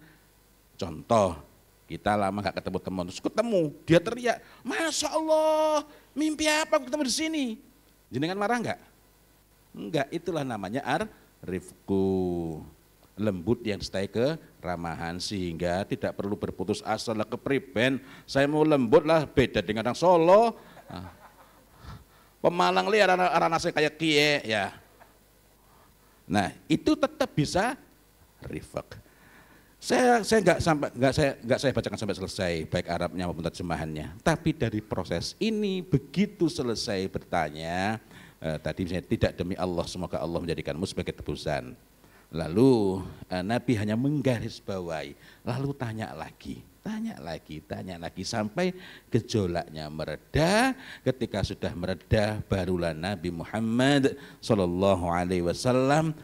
Contoh, kita lama nggak ketemu teman, terus ketemu, dia teriak, Masya Allah, mimpi apa ketemu di sini? jadi Jenengan marah enggak? Enggak, itulah namanya ar rifku Lembut yang stay ke ramahan sehingga tidak perlu berputus asa lah priben Saya mau lembut lah beda dengan orang Solo. Ah. Pemalang liar anak-anak saya kayak kie ya. Nah, itu tetap bisa rifak. Saya saya nggak sampai nggak saya nggak saya bacakan sampai selesai baik Arabnya maupun terjemahannya. Tapi dari proses ini begitu selesai bertanya eh, tadi misalnya tidak demi Allah semoga Allah menjadikanmu sebagai tebusan. Lalu eh, Nabi hanya menggarisbawahi. Lalu tanya lagi tanya lagi, tanya lagi sampai gejolaknya mereda. Ketika sudah mereda, barulah Nabi Muhammad Shallallahu Alaihi Wasallam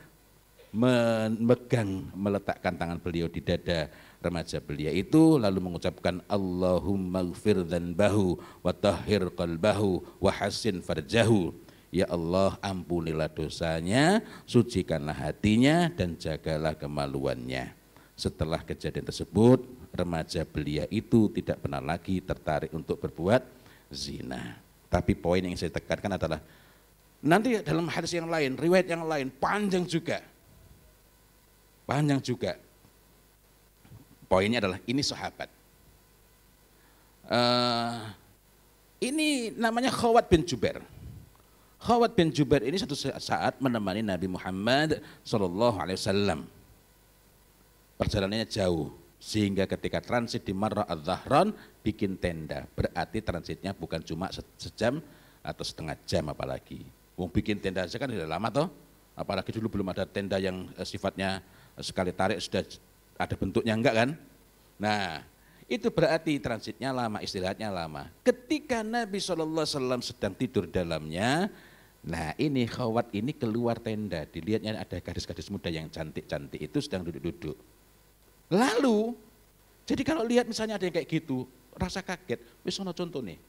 memegang meletakkan tangan beliau di dada remaja belia itu lalu mengucapkan Allahumma gfir bahu wa tahhir qalbahu wa hasin farjahu Ya Allah ampunilah dosanya, sucikanlah hatinya dan jagalah kemaluannya. Setelah kejadian tersebut, remaja belia itu tidak pernah lagi tertarik untuk berbuat zina. Tapi poin yang saya tekankan adalah nanti dalam hadis yang lain, riwayat yang lain panjang juga panjang juga. Poinnya adalah ini sahabat. Uh, ini namanya Khawat bin Jubair. Khawat bin Jubair ini satu saat menemani Nabi Muhammad Shallallahu Alaihi Wasallam. Perjalanannya jauh, sehingga ketika transit di Marra al-Zahran bikin tenda. Berarti transitnya bukan cuma sejam atau setengah jam apalagi. Wong bikin tenda aja kan tidak lama toh. Apalagi dulu belum ada tenda yang eh, sifatnya sekali tarik sudah ada bentuknya enggak kan? Nah, itu berarti transitnya lama, istilahnya lama. Ketika Nabi Alaihi Wasallam sedang tidur dalamnya, nah ini khawat ini keluar tenda, dilihatnya ada gadis-gadis muda yang cantik-cantik itu sedang duduk-duduk. Lalu, jadi kalau lihat misalnya ada yang kayak gitu, rasa kaget, Misalnya contoh nih.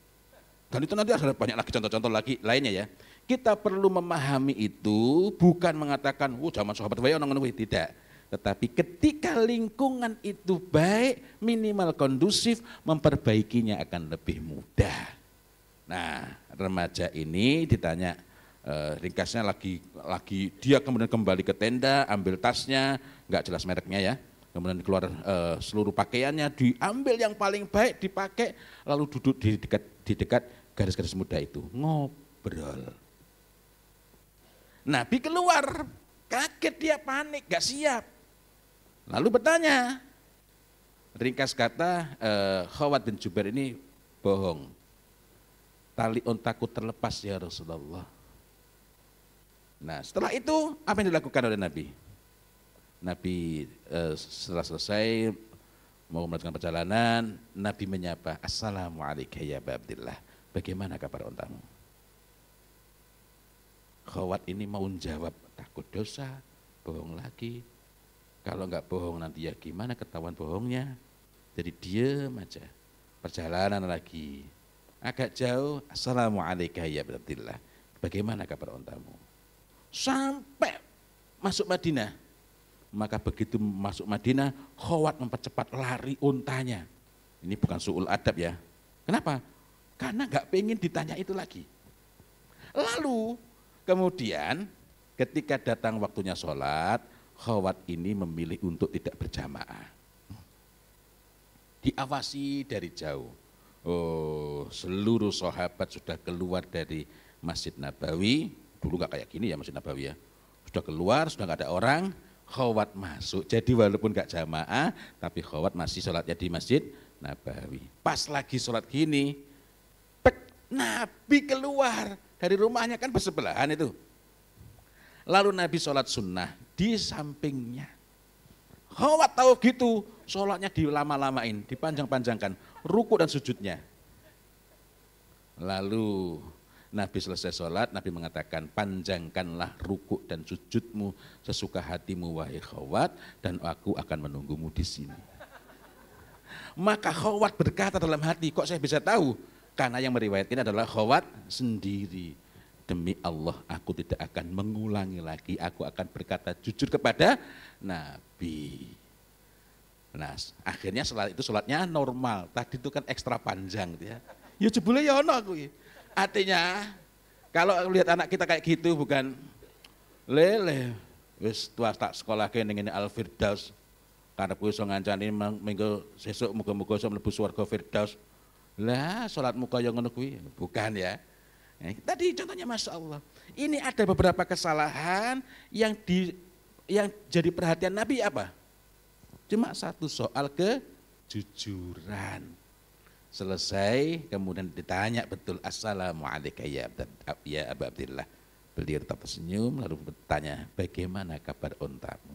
Dan itu nanti ada banyak lagi contoh-contoh lagi lainnya ya. Kita perlu memahami itu bukan mengatakan, "Wah, oh, zaman sahabat wae ono tidak. Tetapi ketika lingkungan itu baik, minimal kondusif, memperbaikinya akan lebih mudah. Nah, remaja ini ditanya, eh, ringkasnya lagi lagi dia kemudian kembali ke tenda, ambil tasnya, nggak jelas mereknya ya. Kemudian keluar eh, seluruh pakaiannya, diambil yang paling baik dipakai, lalu duduk di dekat di dekat garis-garis muda itu, ngobrol. Nabi keluar, kaget dia panik, gak siap Lalu bertanya, ringkas kata eh, Khawat bin Jubair ini bohong. Tali ontaku terlepas ya Rasulullah. Nah setelah itu apa yang dilakukan oleh Nabi? Nabi eh, setelah selesai mau melakukan perjalanan, Nabi menyapa, Assalamualaikum ya Abdillah. Bagaimana kabar ontamu? Khawat ini mau menjawab takut dosa, bohong lagi, kalau nggak bohong nanti ya gimana ketahuan bohongnya? Jadi diem aja. Perjalanan lagi. Agak jauh, Assalamualaikum ya Abdillah. Bagaimana kabar ontamu? Sampai masuk Madinah. Maka begitu masuk Madinah, khawat mempercepat lari untanya. Ini bukan suul adab ya. Kenapa? Karena nggak pengen ditanya itu lagi. Lalu kemudian ketika datang waktunya sholat, khawat ini memilih untuk tidak berjamaah. Diawasi dari jauh. Oh, seluruh sahabat sudah keluar dari Masjid Nabawi. Dulu nggak kayak gini ya Masjid Nabawi ya. Sudah keluar, sudah nggak ada orang, khawat masuk. Jadi walaupun nggak jamaah, tapi khawat masih sholatnya di Masjid Nabawi. Pas lagi sholat gini, pek Nabi keluar dari rumahnya kan bersebelahan itu. Lalu Nabi sholat sunnah, di sampingnya. Khawat tahu gitu, sholatnya dilama-lamain, dipanjang-panjangkan, ruku dan sujudnya. Lalu Nabi selesai sholat, Nabi mengatakan panjangkanlah ruku dan sujudmu sesuka hatimu wahai khawat dan aku akan menunggumu di sini. Maka khawat berkata dalam hati, kok saya bisa tahu? Karena yang meriwayatkan adalah khawat sendiri demi Allah aku tidak akan mengulangi lagi, aku akan berkata jujur kepada Nabi. Nah, akhirnya setelah itu sholatnya normal. Tadi itu kan ekstra panjang gitu ya. Ya jebule ya ono aku Artinya kalau lihat anak kita kayak gitu bukan lele wis tua tak sekolah ke ning Al Firdaus. Karena kuwi iso ngancani minggu sesuk muga-muga iso mlebu swarga Firdaus. Lah sholat muka yang ngono kuwi bukan ya. Eh, tadi contohnya Masya Allah. Ini ada beberapa kesalahan yang di yang jadi perhatian Nabi apa? Cuma satu soal kejujuran. Selesai kemudian ditanya betul Assalamualaikum ya, ya Abu Abdillah. Beliau tetap tersenyum lalu bertanya bagaimana kabar ontamu?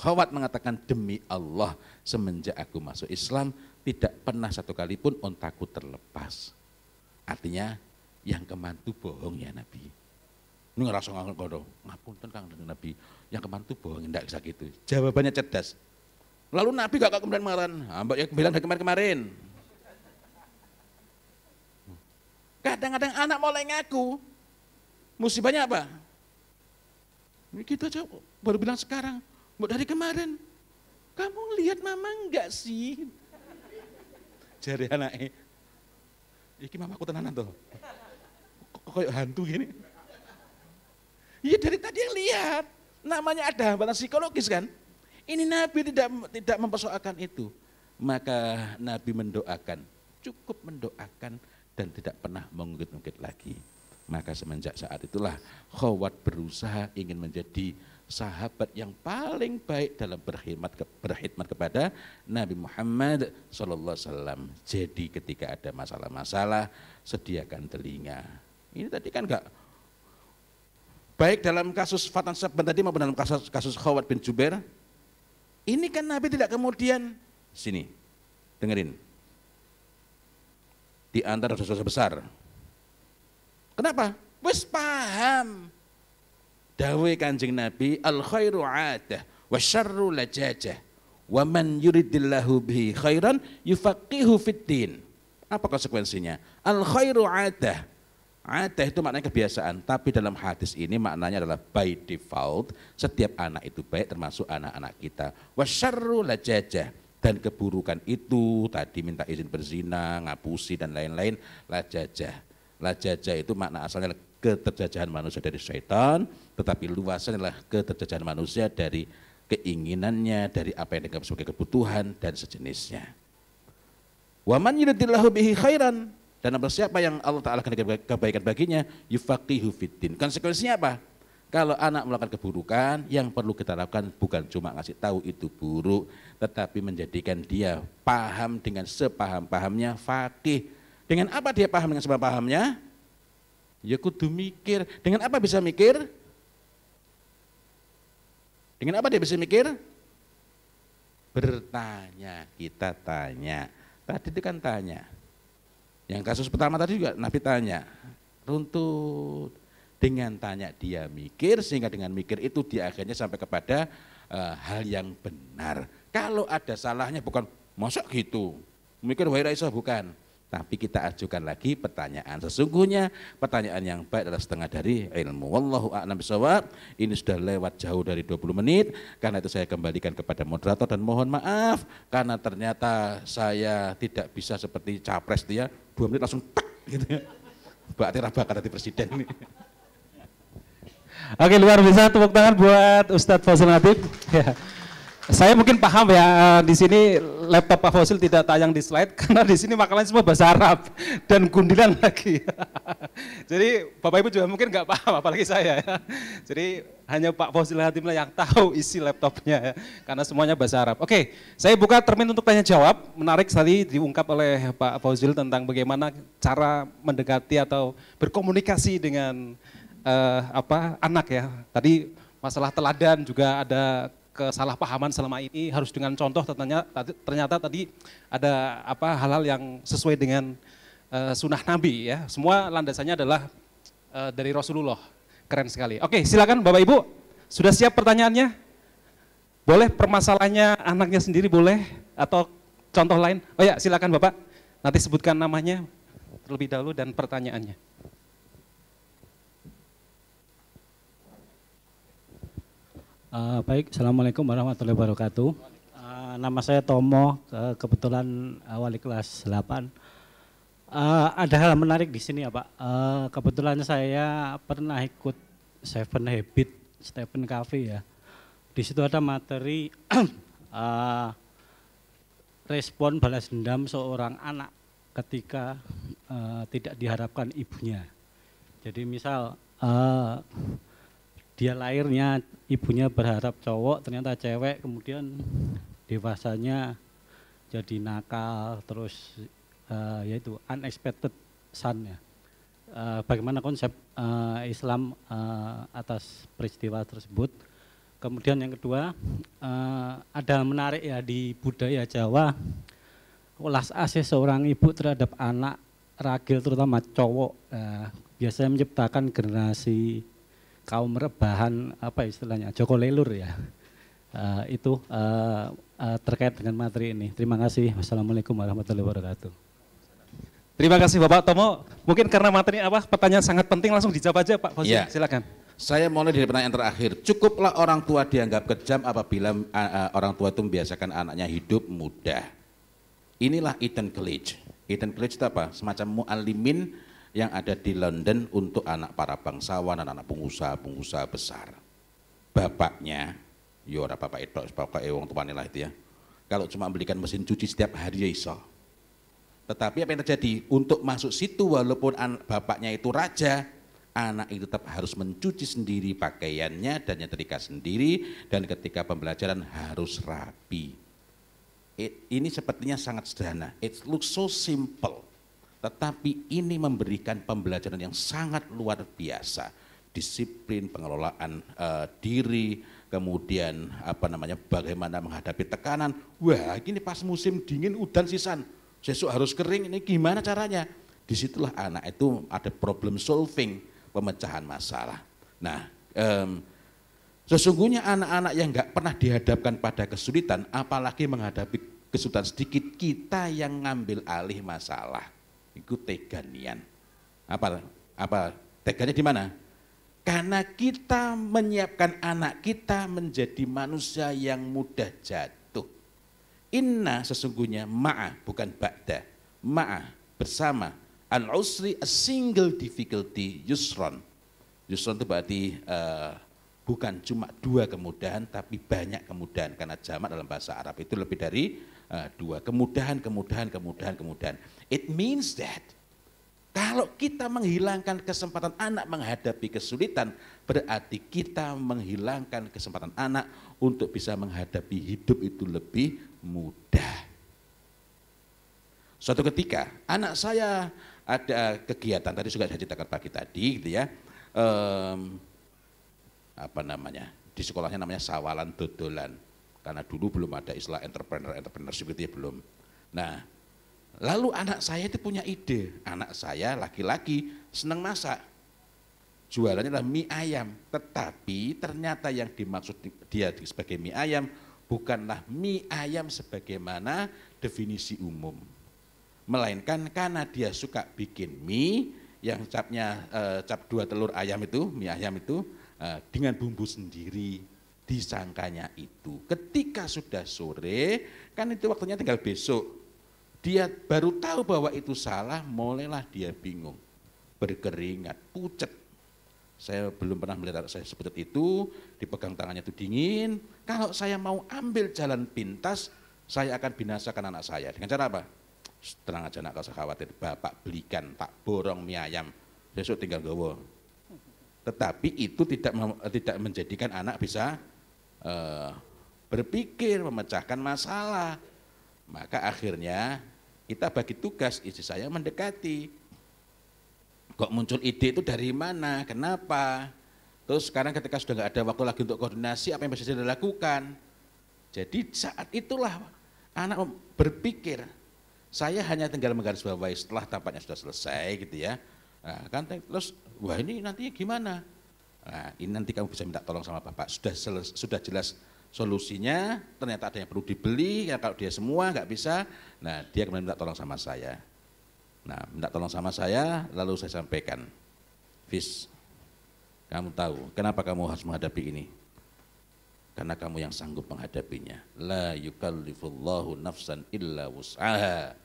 Khawat mengatakan demi Allah semenjak aku masuk Islam tidak pernah satu kali pun ontaku terlepas. Artinya yang kemantu bohong ya Nabi. Ini ngerasa ngapun ten Kang Nabi, yang kemantu bohong ndak bisa gitu. Jawabannya cerdas. Lalu Nabi gak, kemudian kemarin, hamba ah, ya bilang dari kemarin-kemarin. Kadang-kadang anak mulai ngaku, musibahnya apa? Ini kita coba baru bilang sekarang, buat dari kemarin. Kamu lihat mama enggak sih? Jari anaknya, iki aku tenanan tuh kok kayak hantu gini? Iya dari tadi yang lihat. Namanya ada hambatan psikologis kan? Ini Nabi tidak tidak mempersoalkan itu. Maka Nabi mendoakan, cukup mendoakan dan tidak pernah mengungkit-ungkit lagi. Maka semenjak saat itulah Khawat berusaha ingin menjadi sahabat yang paling baik dalam berkhidmat berkhidmat kepada Nabi Muhammad SAW. Jadi ketika ada masalah-masalah, sediakan telinga, ini tadi kan enggak baik dalam kasus Fatan Sabban tadi maupun dalam kasus kasus Khawat bin Jubair ini kan Nabi tidak kemudian sini dengerin di antara dosa-dosa besar kenapa? wis paham dawe kanjeng Nabi al khairu adah wa syarru lajajah wa man yuridillahu bihi khairan yufaqihu fid apa konsekuensinya? al khairu adah Adah itu maknanya kebiasaan, tapi dalam hadis ini maknanya adalah by default setiap anak itu baik termasuk anak-anak kita. Wasyarru lajajah dan keburukan itu tadi minta izin berzina, ngapusi dan lain-lain lajajah. Lajajah itu makna asalnya keterjajahan manusia dari syaitan, tetapi luasnya adalah keterjajahan manusia dari keinginannya, dari apa yang dianggap sebagai kebutuhan dan sejenisnya. Waman yuridillahu bihi khairan, dan apa siapa yang Allah Ta'ala akan kebaikan baginya, yufaqihu fiddin. Konsekuensinya apa? Kalau anak melakukan keburukan, yang perlu kita lakukan bukan cuma ngasih tahu itu buruk, tetapi menjadikan dia paham dengan sepaham-pahamnya, fakih. Dengan apa dia paham dengan sepaham-pahamnya? Ya kudu mikir. Dengan apa bisa mikir? Dengan apa dia bisa mikir? Bertanya, kita tanya. Tadi itu kan tanya. Yang kasus pertama tadi juga Nabi tanya, runtut dengan tanya dia mikir sehingga dengan mikir itu dia akhirnya sampai kepada e, hal yang benar. Kalau ada salahnya bukan masuk gitu, mikir wahai bukan, tapi kita ajukan lagi pertanyaan. Sesungguhnya pertanyaan yang baik adalah setengah dari ilmu. Wallahu a'lam bisawab. Ini sudah lewat jauh dari 20 menit. Karena itu saya kembalikan kepada moderator dan mohon maaf karena ternyata saya tidak bisa seperti capres dia dua menit langsung tak gitu ya. Tira bakal nanti presiden ini. Oke luar biasa tepuk tangan buat Ustadz Fasil Natib. Ya. Saya mungkin paham ya eh, di sini laptop Pak Fosil tidak tayang di slide karena di sini makanan semua bahasa Arab dan gundilan lagi. Jadi Bapak Ibu juga mungkin nggak paham apalagi saya. Ya. Jadi hanya Pak Fosil Hatimlah yang tahu isi laptopnya ya, karena semuanya bahasa Arab. Oke, saya buka termin untuk tanya jawab. Menarik sekali diungkap oleh Pak Fauzil tentang bagaimana cara mendekati atau berkomunikasi dengan eh, apa anak ya. Tadi masalah teladan juga ada kesalahpahaman selama ini harus dengan contoh ternyata ternyata tadi ada apa hal-hal yang sesuai dengan uh, sunnah Nabi ya. Semua landasannya adalah uh, dari Rasulullah. Keren sekali. Oke, silakan Bapak Ibu. Sudah siap pertanyaannya? Boleh permasalahannya anaknya sendiri boleh atau contoh lain? Oh ya, silakan Bapak. Nanti sebutkan namanya terlebih dahulu dan pertanyaannya. Uh, baik, Assalamualaikum warahmatullahi wabarakatuh. Uh, nama saya Tomo, uh, kebetulan uh, wali kelas 8. Uh, ada hal menarik di sini ya Pak. Uh, kebetulan saya pernah ikut Seven Habit Stephen Covey ya. Di situ ada materi uh, respon balas dendam seorang anak ketika uh, tidak diharapkan ibunya. Jadi misal uh, dia lahirnya ibunya berharap cowok ternyata cewek kemudian dewasanya jadi nakal terus uh, eh, yaitu unexpected son ya uh, bagaimana konsep uh, Islam uh, atas peristiwa tersebut kemudian yang kedua uh, ada menarik ya di budaya Jawa ulas asih seorang ibu terhadap anak ragil terutama cowok uh, biasanya menciptakan generasi kaum rebahan apa istilahnya Joko Lelur ya uh, itu uh, uh, terkait dengan materi ini. Terima kasih. Wassalamualaikum warahmatullahi wabarakatuh. Terima kasih Bapak Tomo. Mungkin karena materi apa pertanyaan sangat penting langsung dijawab aja Pak Fauzi. Ya. Silakan. Saya mulai dari pertanyaan terakhir. Cukuplah orang tua dianggap kejam apabila uh, orang tua itu membiasakan anaknya hidup mudah. Inilah Ethan Klitsch. Ethan Klitsch itu apa? Semacam mu'alimin yang ada di London untuk anak para bangsawan, anak-anak pengusaha-pengusaha besar. Bapaknya, yora ya bapak itu, bapak ewong tuan lah itu ya. Kalau cuma belikan mesin cuci setiap hari ya iso. Tetapi apa yang terjadi? Untuk masuk situ walaupun anak, bapaknya itu raja, anak itu tetap harus mencuci sendiri pakaiannya dan yang terikat sendiri dan ketika pembelajaran harus rapi. It, ini sepertinya sangat sederhana. It looks so simple tetapi ini memberikan pembelajaran yang sangat luar biasa. Disiplin, pengelolaan e, diri, kemudian apa namanya bagaimana menghadapi tekanan. Wah ini pas musim dingin udan sisan, sesuk harus kering, ini gimana caranya? Disitulah anak itu ada problem solving, pemecahan masalah. Nah, e, sesungguhnya anak-anak yang nggak pernah dihadapkan pada kesulitan, apalagi menghadapi kesulitan sedikit, kita yang ngambil alih masalah itu teganian. Apa apa teganya di mana? Karena kita menyiapkan anak kita menjadi manusia yang mudah jatuh. Inna sesungguhnya ma'a bukan ba'da. Ma'ah bersama An usri a single difficulty yusron. Yusron itu berarti uh, bukan cuma dua kemudahan tapi banyak kemudahan karena jamak dalam bahasa Arab itu lebih dari uh, dua kemudahan kemudahan kemudahan kemudahan. It means that kalau kita menghilangkan kesempatan anak menghadapi kesulitan, berarti kita menghilangkan kesempatan anak untuk bisa menghadapi hidup itu lebih mudah. Suatu ketika anak saya ada kegiatan tadi juga saya ceritakan pagi tadi gitu ya. Um, apa namanya? Di sekolahnya namanya sawalan dodolan. Karena dulu belum ada istilah entrepreneur entrepreneurship gitu ya belum. Nah, Lalu anak saya itu punya ide, anak saya laki-laki senang masak. Jualannya adalah mie ayam, tetapi ternyata yang dimaksud dia sebagai mie ayam bukanlah mie ayam sebagaimana definisi umum. Melainkan karena dia suka bikin mie yang capnya eh, cap dua telur ayam itu, mie ayam itu eh, dengan bumbu sendiri disangkanya itu. Ketika sudah sore, kan itu waktunya tinggal besok dia baru tahu bahwa itu salah, mulailah dia bingung, berkeringat, pucat. Saya belum pernah melihat saya seperti itu, dipegang tangannya itu dingin. Kalau saya mau ambil jalan pintas, saya akan binasakan anak saya. Dengan cara apa? Terang aja nak usah khawatir, bapak belikan, tak borong mie ayam, besok tinggal gowo. Tetapi itu tidak eh, tidak menjadikan anak bisa uh, berpikir, memecahkan masalah. Maka akhirnya kita bagi tugas istri saya mendekati. Kok muncul ide itu dari mana? Kenapa? Terus sekarang ketika sudah nggak ada waktu lagi untuk koordinasi, apa yang bisa saya lakukan? Jadi saat itulah anak berpikir, saya hanya tinggal menggarisbawahi setelah tampaknya sudah selesai gitu ya. Nah, kan terus wah ini nantinya gimana? Nah, ini nanti kamu bisa minta tolong sama bapak. Sudah sudah jelas Solusinya ternyata ada yang perlu dibeli, ya kalau dia semua nggak bisa, nah dia kemudian minta tolong sama saya. Nah, minta tolong sama saya, lalu saya sampaikan. Fis, kamu tahu kenapa kamu harus menghadapi ini? Karena kamu yang sanggup menghadapinya. La yukallifullahu nafsan illa wus'aha.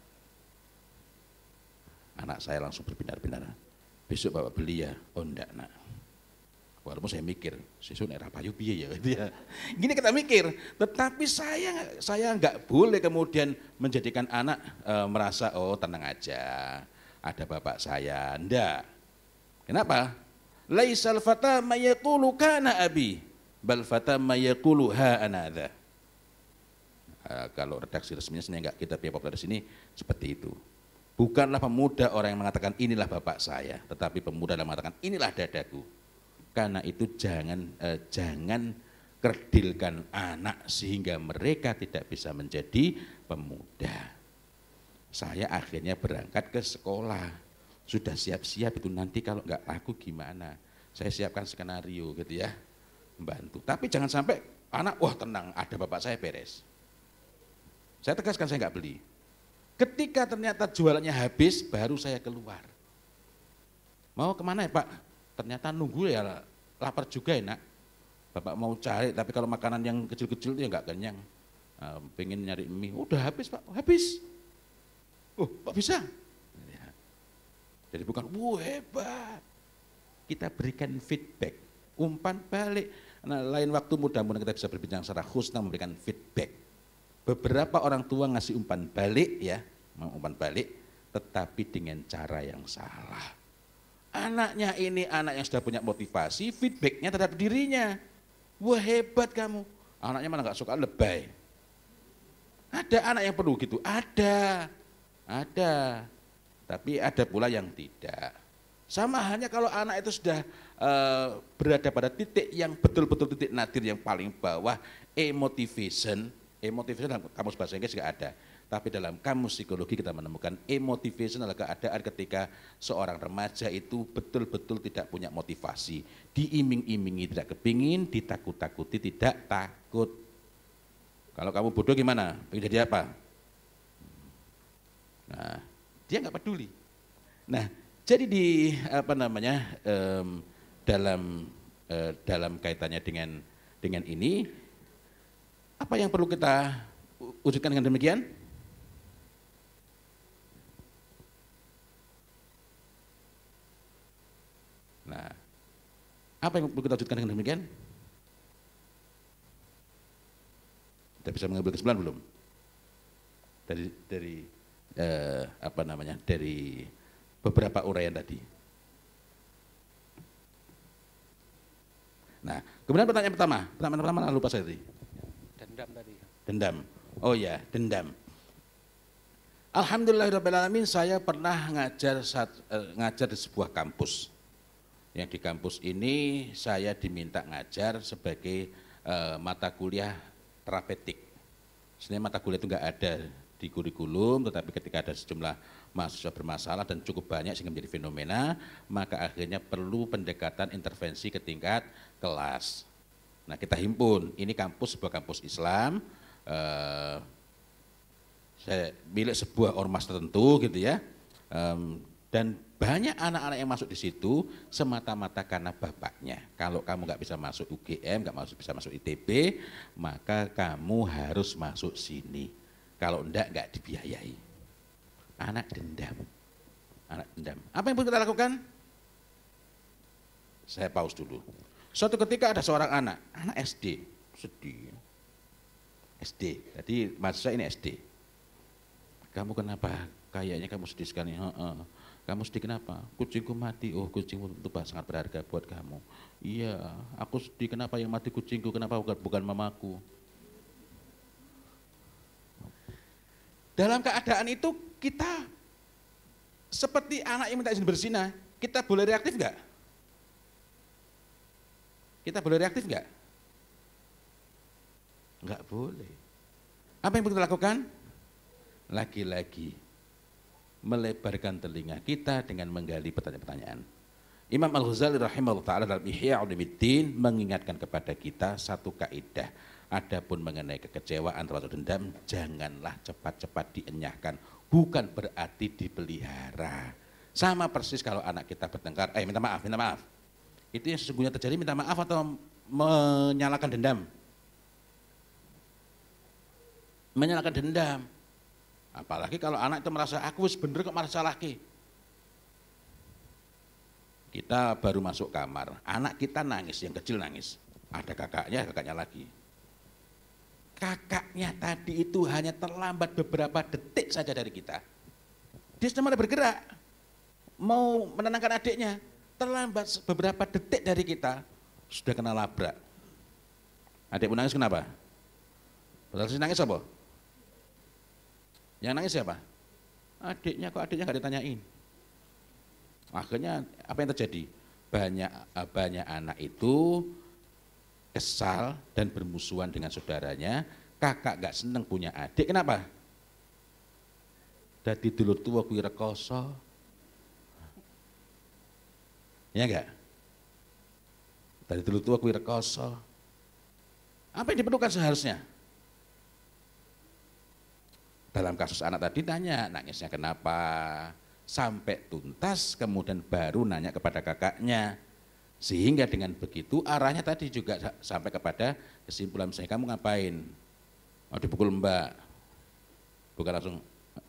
Anak saya langsung berbinar-binar. Besok bapak beli ya? Oh enggak nak. Walaupun saya mikir, sesun era payu piye ya. Dia. Gitu ya. Gini kita mikir, tetapi saya saya nggak boleh kemudian menjadikan anak e, merasa oh tenang aja, ada bapak saya. Ndak. Kenapa? Laisal fata mayakulu kana abi, bal fata mayakulu ha anada. E, eh, kalau redaksi resminya sini nggak kita pihak dari sini seperti itu. Bukanlah pemuda orang yang mengatakan inilah bapak saya, tetapi pemuda yang mengatakan inilah dadaku. Karena itu jangan eh, jangan kerdilkan anak sehingga mereka tidak bisa menjadi pemuda. Saya akhirnya berangkat ke sekolah. Sudah siap-siap itu nanti kalau nggak laku gimana? Saya siapkan skenario gitu ya, membantu. Tapi jangan sampai anak, wah tenang, ada bapak saya beres. Saya tegaskan saya nggak beli. Ketika ternyata jualannya habis, baru saya keluar. Mau kemana ya Pak? ternyata nunggu ya lapar juga enak. Bapak mau cari, tapi kalau makanan yang kecil-kecil itu ya nggak kenyang. Nah, pengen nyari mie, udah habis pak, habis. Oh, kok bisa? Ya. Jadi bukan, wah hebat. Kita berikan feedback, umpan balik. Nah, lain waktu mudah-mudahan kita bisa berbincang secara khusus memberikan feedback. Beberapa orang tua ngasih umpan balik ya, umpan balik, tetapi dengan cara yang salah. Anaknya ini anak yang sudah punya motivasi, feedbacknya terhadap dirinya. Wah hebat kamu. Anaknya mana gak suka lebay. Ada anak yang perlu gitu? Ada. Ada. Tapi ada pula yang tidak. Sama hanya kalau anak itu sudah e, berada pada titik yang betul-betul titik nadir yang paling bawah, emotivation, emotivation dalam kamus bahasa Inggris ada tapi dalam kamus psikologi kita menemukan emotivation adalah keadaan ketika seorang remaja itu betul-betul tidak punya motivasi. Diiming-imingi tidak kepingin, ditakut-takuti tidak takut. Kalau kamu bodoh gimana? Pengen jadi apa? Nah, dia nggak peduli. Nah, jadi di apa namanya um, dalam uh, dalam kaitannya dengan dengan ini apa yang perlu kita wujudkan dengan demikian? Apa yang perlu kita wujudkan dengan demikian? Kita bisa mengambil kesimpulan belum? Dari dari eh, apa namanya? Dari beberapa uraian tadi. Nah, kemudian pertanyaan pertama, pertanyaan pertama lupa saya tadi. Dendam tadi. Dendam. Oh ya, dendam. Alhamdulillahirrahmanirrahim, saya pernah ngajar saat, eh, ngajar di sebuah kampus yang di kampus ini saya diminta ngajar sebagai e, mata kuliah terapetik. Sebenarnya mata kuliah itu enggak ada di kurikulum, tetapi ketika ada sejumlah mahasiswa bermasalah dan cukup banyak sehingga menjadi fenomena, maka akhirnya perlu pendekatan intervensi ke tingkat kelas. Nah kita himpun, ini kampus sebuah kampus Islam, e, saya milik sebuah ormas tertentu gitu ya, dan banyak anak-anak yang masuk di situ semata-mata karena bapaknya. Kalau kamu nggak bisa masuk UGM, nggak masuk bisa masuk ITB, maka kamu harus masuk sini. Kalau enggak nggak dibiayai. Anak dendam. Anak dendam. Apa yang perlu kita lakukan? Saya paus dulu. Suatu ketika ada seorang anak, anak SD, sedih. SD, tadi maksud saya ini SD. Kamu kenapa? Kayaknya kamu sedih sekali. He -he kamu sedih kenapa? Kucingku mati. Oh, kucingmu itu sangat berharga buat kamu. Iya, aku sedih kenapa yang mati kucingku, kenapa bukan, bukan mamaku. Dalam keadaan itu kita seperti anak yang minta izin bersinah, kita boleh reaktif enggak? Kita boleh reaktif enggak? Enggak boleh. Apa yang perlu kita lakukan? Lagi-lagi melebarkan telinga kita dengan menggali pertanyaan-pertanyaan. Imam Al-Ghazali rahimahullah ta'ala dalam Ihya Ulumuddin mengingatkan kepada kita satu kaidah. Adapun mengenai kekecewaan atau dendam, janganlah cepat-cepat dienyahkan. Bukan berarti dipelihara. Sama persis kalau anak kita bertengkar, eh minta maaf, minta maaf. Itu yang sesungguhnya terjadi minta maaf atau menyalakan dendam? Menyalakan dendam Apalagi kalau anak itu merasa aku wis bener kok merasa laki. Kita baru masuk kamar, anak kita nangis, yang kecil nangis. Ada kakaknya, kakaknya lagi. Kakaknya tadi itu hanya terlambat beberapa detik saja dari kita. Dia mulai bergerak, mau menenangkan adiknya. Terlambat beberapa detik dari kita, sudah kena labrak. Adik pun nangis kenapa? Padahal nangis apa? Yang nangis siapa? Adiknya kok adiknya gak ditanyain. Akhirnya apa yang terjadi? Banyak eh, banyak anak itu kesal dan bermusuhan dengan saudaranya. Kakak gak seneng punya adik. Kenapa? dari dulur tua kuwi rekoso. Ya enggak? dari dulu tua kuwi rekoso. Apa yang diperlukan seharusnya? dalam kasus anak tadi tanya nangisnya kenapa sampai tuntas kemudian baru nanya kepada kakaknya sehingga dengan begitu arahnya tadi juga sampai kepada kesimpulan saya kamu ngapain mau oh, dipukul mbak bukan langsung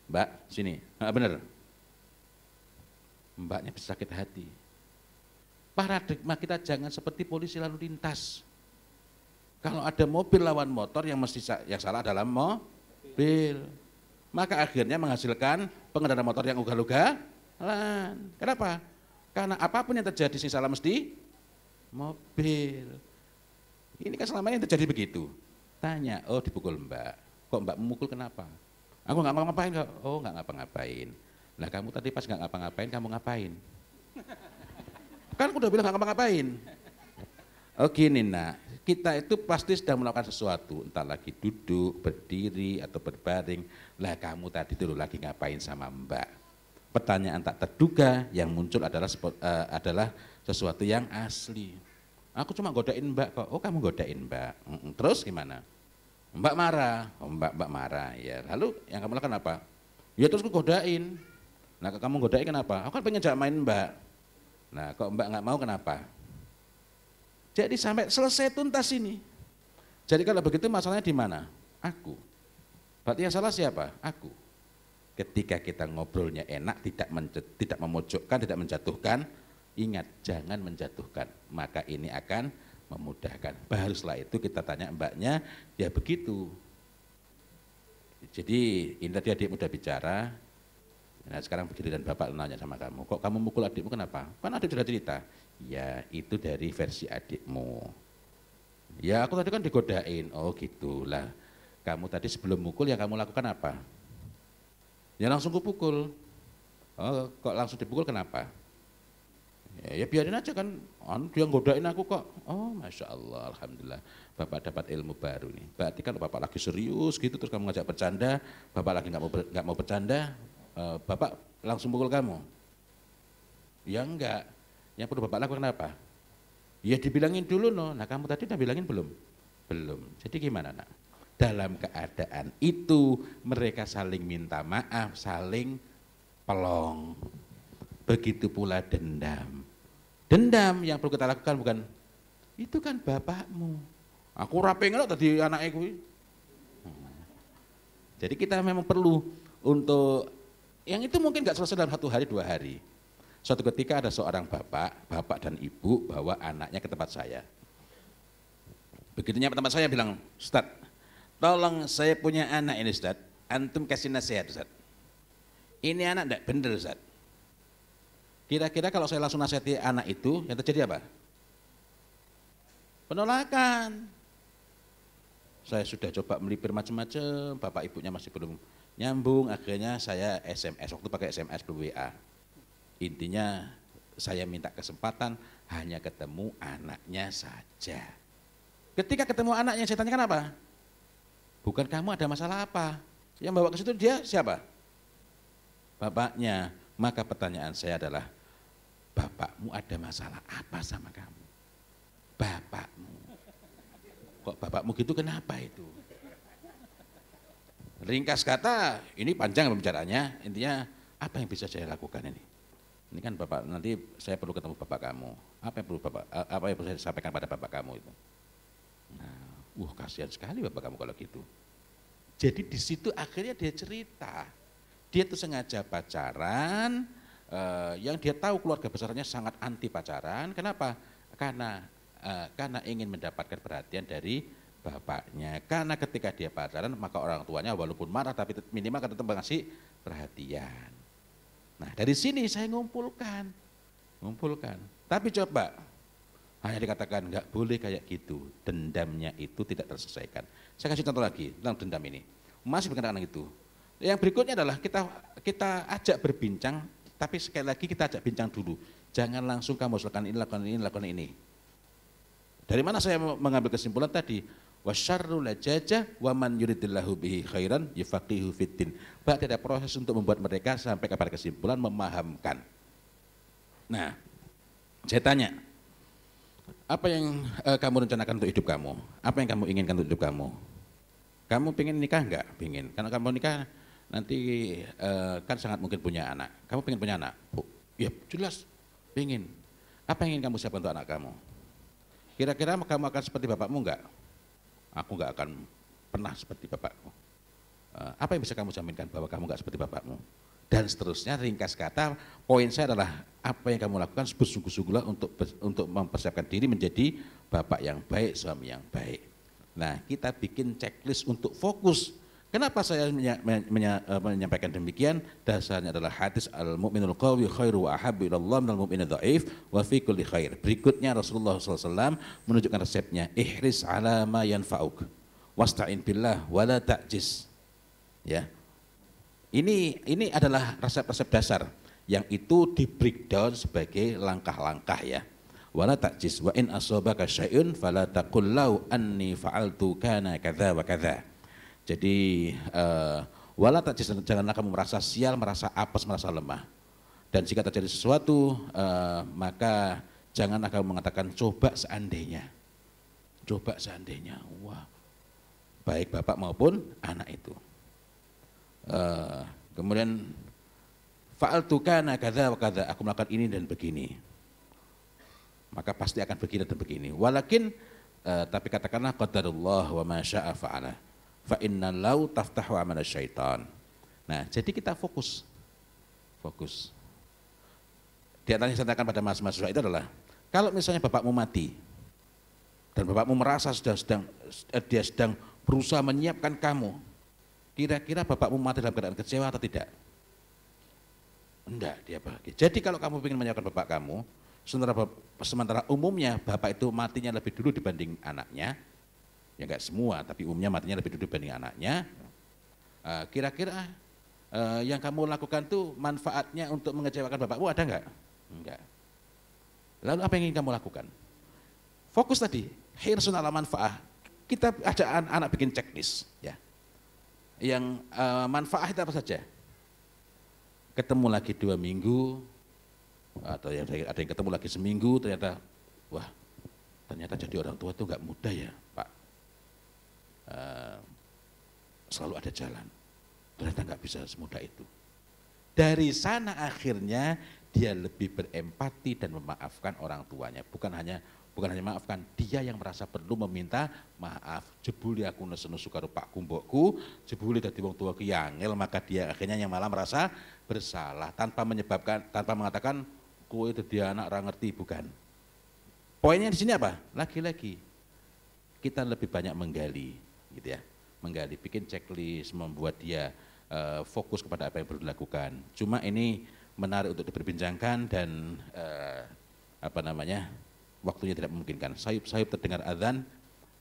mbak sini nah, benar mbaknya bisa sakit hati paradigma kita jangan seperti polisi lalu lintas kalau ada mobil lawan motor yang mesti yang salah dalam mobil maka akhirnya menghasilkan pengendara motor yang ugal-ugalan. Kenapa? Karena apapun yang terjadi sih salah mesti mobil. Ini kan selama ini terjadi begitu. Tanya, oh dipukul mbak. Kok mbak memukul kenapa? Aku nggak ngapa-ngapain kok. Oh nggak ngapa-ngapain. Nah kamu tadi pas nggak ngapa-ngapain, kamu ngapain? Kan aku udah bilang nggak ngapa-ngapain. Oh gini nak, kita itu pasti sedang melakukan sesuatu, entah lagi duduk, berdiri, atau berbaring lah kamu tadi tuh lagi ngapain sama mbak? Pertanyaan tak terduga yang muncul adalah uh, adalah sesuatu yang asli. Aku cuma godain mbak kok. Oh kamu godain mbak. Terus gimana? Mbak marah. Oh, mbak mbak marah ya. Lalu yang kamu lakukan apa? Ya terus aku godain. Nah kamu godain kenapa? Aku kan pengen main mbak. Nah kok mbak nggak mau kenapa? Jadi sampai selesai tuntas ini. Jadi kalau begitu masalahnya di mana? Aku. Berarti yang salah siapa? Aku. Ketika kita ngobrolnya enak, tidak tidak memojokkan, tidak menjatuhkan, ingat jangan menjatuhkan. Maka ini akan memudahkan. Baru itu kita tanya mbaknya, ya begitu. Jadi ini tadi adik muda bicara, nah sekarang dan bapak nanya sama kamu, kok kamu mukul adikmu kenapa? Kan adik sudah cerita, ya itu dari versi adikmu. Ya aku tadi kan digodain, oh gitulah kamu tadi sebelum mukul yang kamu lakukan apa? Ya langsung kupukul. Oh, kok langsung dipukul kenapa? Ya, ya biarin aja kan, Oh, dia godain aku kok. Oh Masya Allah, Alhamdulillah. Bapak dapat ilmu baru nih. Berarti kalau Bapak lagi serius gitu terus kamu ngajak bercanda, Bapak lagi nggak mau, nggak mau bercanda, uh, Bapak langsung pukul kamu. Ya enggak. Yang perlu Bapak lakukan apa? Ya dibilangin dulu no. Nah kamu tadi udah bilangin belum? Belum. Jadi gimana nak? Dalam keadaan itu mereka saling minta maaf, saling pelong. Begitu pula dendam. Dendam yang perlu kita lakukan bukan itu kan bapakmu. Aku rapi enggak tadi anak aku. Hmm. Jadi kita memang perlu untuk yang itu mungkin nggak selesai dalam satu hari dua hari. Suatu ketika ada seorang bapak, bapak dan ibu bawa anaknya ke tempat saya. begitunya tempat saya bilang, Ustaz, tolong saya punya anak ini Ustaz, antum kasih nasihat Ustaz. Ini anak enggak benar Ustaz. Kira-kira kalau saya langsung nasihati anak itu, yang terjadi apa? Penolakan. Saya sudah coba melipir macam-macam, bapak ibunya masih belum nyambung, akhirnya saya SMS, waktu pakai SMS belum WA. Intinya saya minta kesempatan hanya ketemu anaknya saja. Ketika ketemu anaknya, saya tanyakan apa? Bukan kamu ada masalah apa. Yang bawa ke situ dia siapa? Bapaknya. Maka pertanyaan saya adalah, bapakmu ada masalah apa sama kamu? Bapakmu. Kok bapakmu gitu kenapa itu? Ringkas kata, ini panjang pembicaranya. intinya apa yang bisa saya lakukan ini? Ini kan bapak nanti saya perlu ketemu bapak kamu. Apa yang perlu bapak eh, apa yang perlu saya sampaikan pada bapak kamu itu? Nah, Wah kasihan sekali bapak kamu kalau gitu. Jadi di situ akhirnya dia cerita. Dia tuh sengaja pacaran, eh, yang dia tahu keluarga besarnya sangat anti pacaran. Kenapa? Karena eh, karena ingin mendapatkan perhatian dari bapaknya. Karena ketika dia pacaran maka orang tuanya walaupun marah tapi minimal kan tetap mengasih perhatian. Nah dari sini saya ngumpulkan, ngumpulkan. Tapi coba hanya dikatakan nggak boleh kayak gitu dendamnya itu tidak terselesaikan saya kasih contoh lagi tentang dendam ini masih berkenaan itu yang berikutnya adalah kita kita ajak berbincang tapi sekali lagi kita ajak bincang dulu jangan langsung kamu lakukan ini lakukan ini lakukan ini dari mana saya mengambil kesimpulan tadi wasyarrul jaja wa man yuridillahu khairan yufaqihu fiddin berarti ada proses untuk membuat mereka sampai kepada kesimpulan memahamkan nah saya tanya apa yang uh, kamu rencanakan untuk hidup kamu? Apa yang kamu inginkan untuk hidup kamu? Kamu pengen nikah enggak? Pengen. Karena kamu nikah nanti uh, kan sangat mungkin punya anak. Kamu pengen punya anak? Bu, ya jelas, pengen. Apa yang ingin kamu siapkan untuk anak kamu? Kira-kira kamu akan seperti bapakmu enggak? Aku enggak akan pernah seperti bapakmu. Uh, eh, apa yang bisa kamu jaminkan bahwa kamu enggak seperti bapakmu? dan seterusnya ringkas kata poin saya adalah apa yang kamu lakukan bersungguh-sungguhlah untuk untuk mempersiapkan diri menjadi bapak yang baik, suami yang baik. Nah, kita bikin checklist untuk fokus. Kenapa saya menya, menya, eh, menyampaikan demikian? Dasarnya adalah hadis al-mu'minul qawi khairu wa ahabbu ilallah minal mu'minul dhaif wa fi kulli khair. Berikutnya Rasulullah SAW menunjukkan resepnya, ihris ala ma yanfa'uk wasta'in billah wala ta'jiz. Ya, ini ini adalah resep-resep dasar yang itu di breakdown sebagai langkah-langkah ya. Wala takjis wa in asobaka syai'un fala taqul lau anni fa'altu kana kadza wa kadza. Jadi uh, wala takjis janganlah kamu merasa sial, merasa apes, merasa lemah. Dan jika terjadi sesuatu uh, maka janganlah kamu mengatakan coba seandainya. Coba seandainya. Wah. Baik bapak maupun anak itu. Eh, kemudian faal tukana kada wa kada aku melakukan ini dan begini maka pasti akan begini dan begini walakin uh, tapi katakanlah qadarullah wa masya'a fa'ala fa inna lau taftahu amana syaitan nah jadi kita fokus fokus di yang saya katakan pada mas mahasiswa itu adalah kalau misalnya bapakmu mati dan bapakmu merasa sudah sedang eh, dia sedang berusaha menyiapkan kamu Kira-kira bapakmu mati dalam keadaan kecewa atau tidak? Enggak, dia bahagia. Jadi kalau kamu ingin menyalahkan bapak kamu, sementara, sementara umumnya bapak itu matinya lebih dulu dibanding anaknya, ya enggak semua, tapi umumnya matinya lebih dulu dibanding anaknya, eh, kira-kira uh, uh, yang kamu lakukan itu manfaatnya untuk mengecewakan bapakmu ada enggak? Enggak. Lalu apa yang ingin kamu lakukan? Fokus tadi, khair sunnah manfaat. Kita ada anak, anak bikin checklist ya yang uh, manfaat apa saja. Ketemu lagi dua minggu, atau yang ada yang ketemu lagi seminggu, ternyata, wah ternyata jadi orang tua itu nggak mudah ya Pak. Uh, selalu ada jalan, ternyata nggak bisa semudah itu. Dari sana akhirnya dia lebih berempati dan memaafkan orang tuanya, bukan hanya bukan hanya maafkan, dia yang merasa perlu meminta maaf. Jebuli aku nesenu suka pak kumbokku, jebuli dari wong tua kiangil, maka dia akhirnya yang malah merasa bersalah tanpa menyebabkan, tanpa mengatakan kue dia anak orang ngerti, bukan. Poinnya di sini apa? Lagi-lagi kita lebih banyak menggali, gitu ya, menggali, bikin checklist, membuat dia uh, fokus kepada apa yang perlu dilakukan. Cuma ini menarik untuk diperbincangkan dan uh, apa namanya waktunya tidak memungkinkan. Sayup-sayup terdengar azan,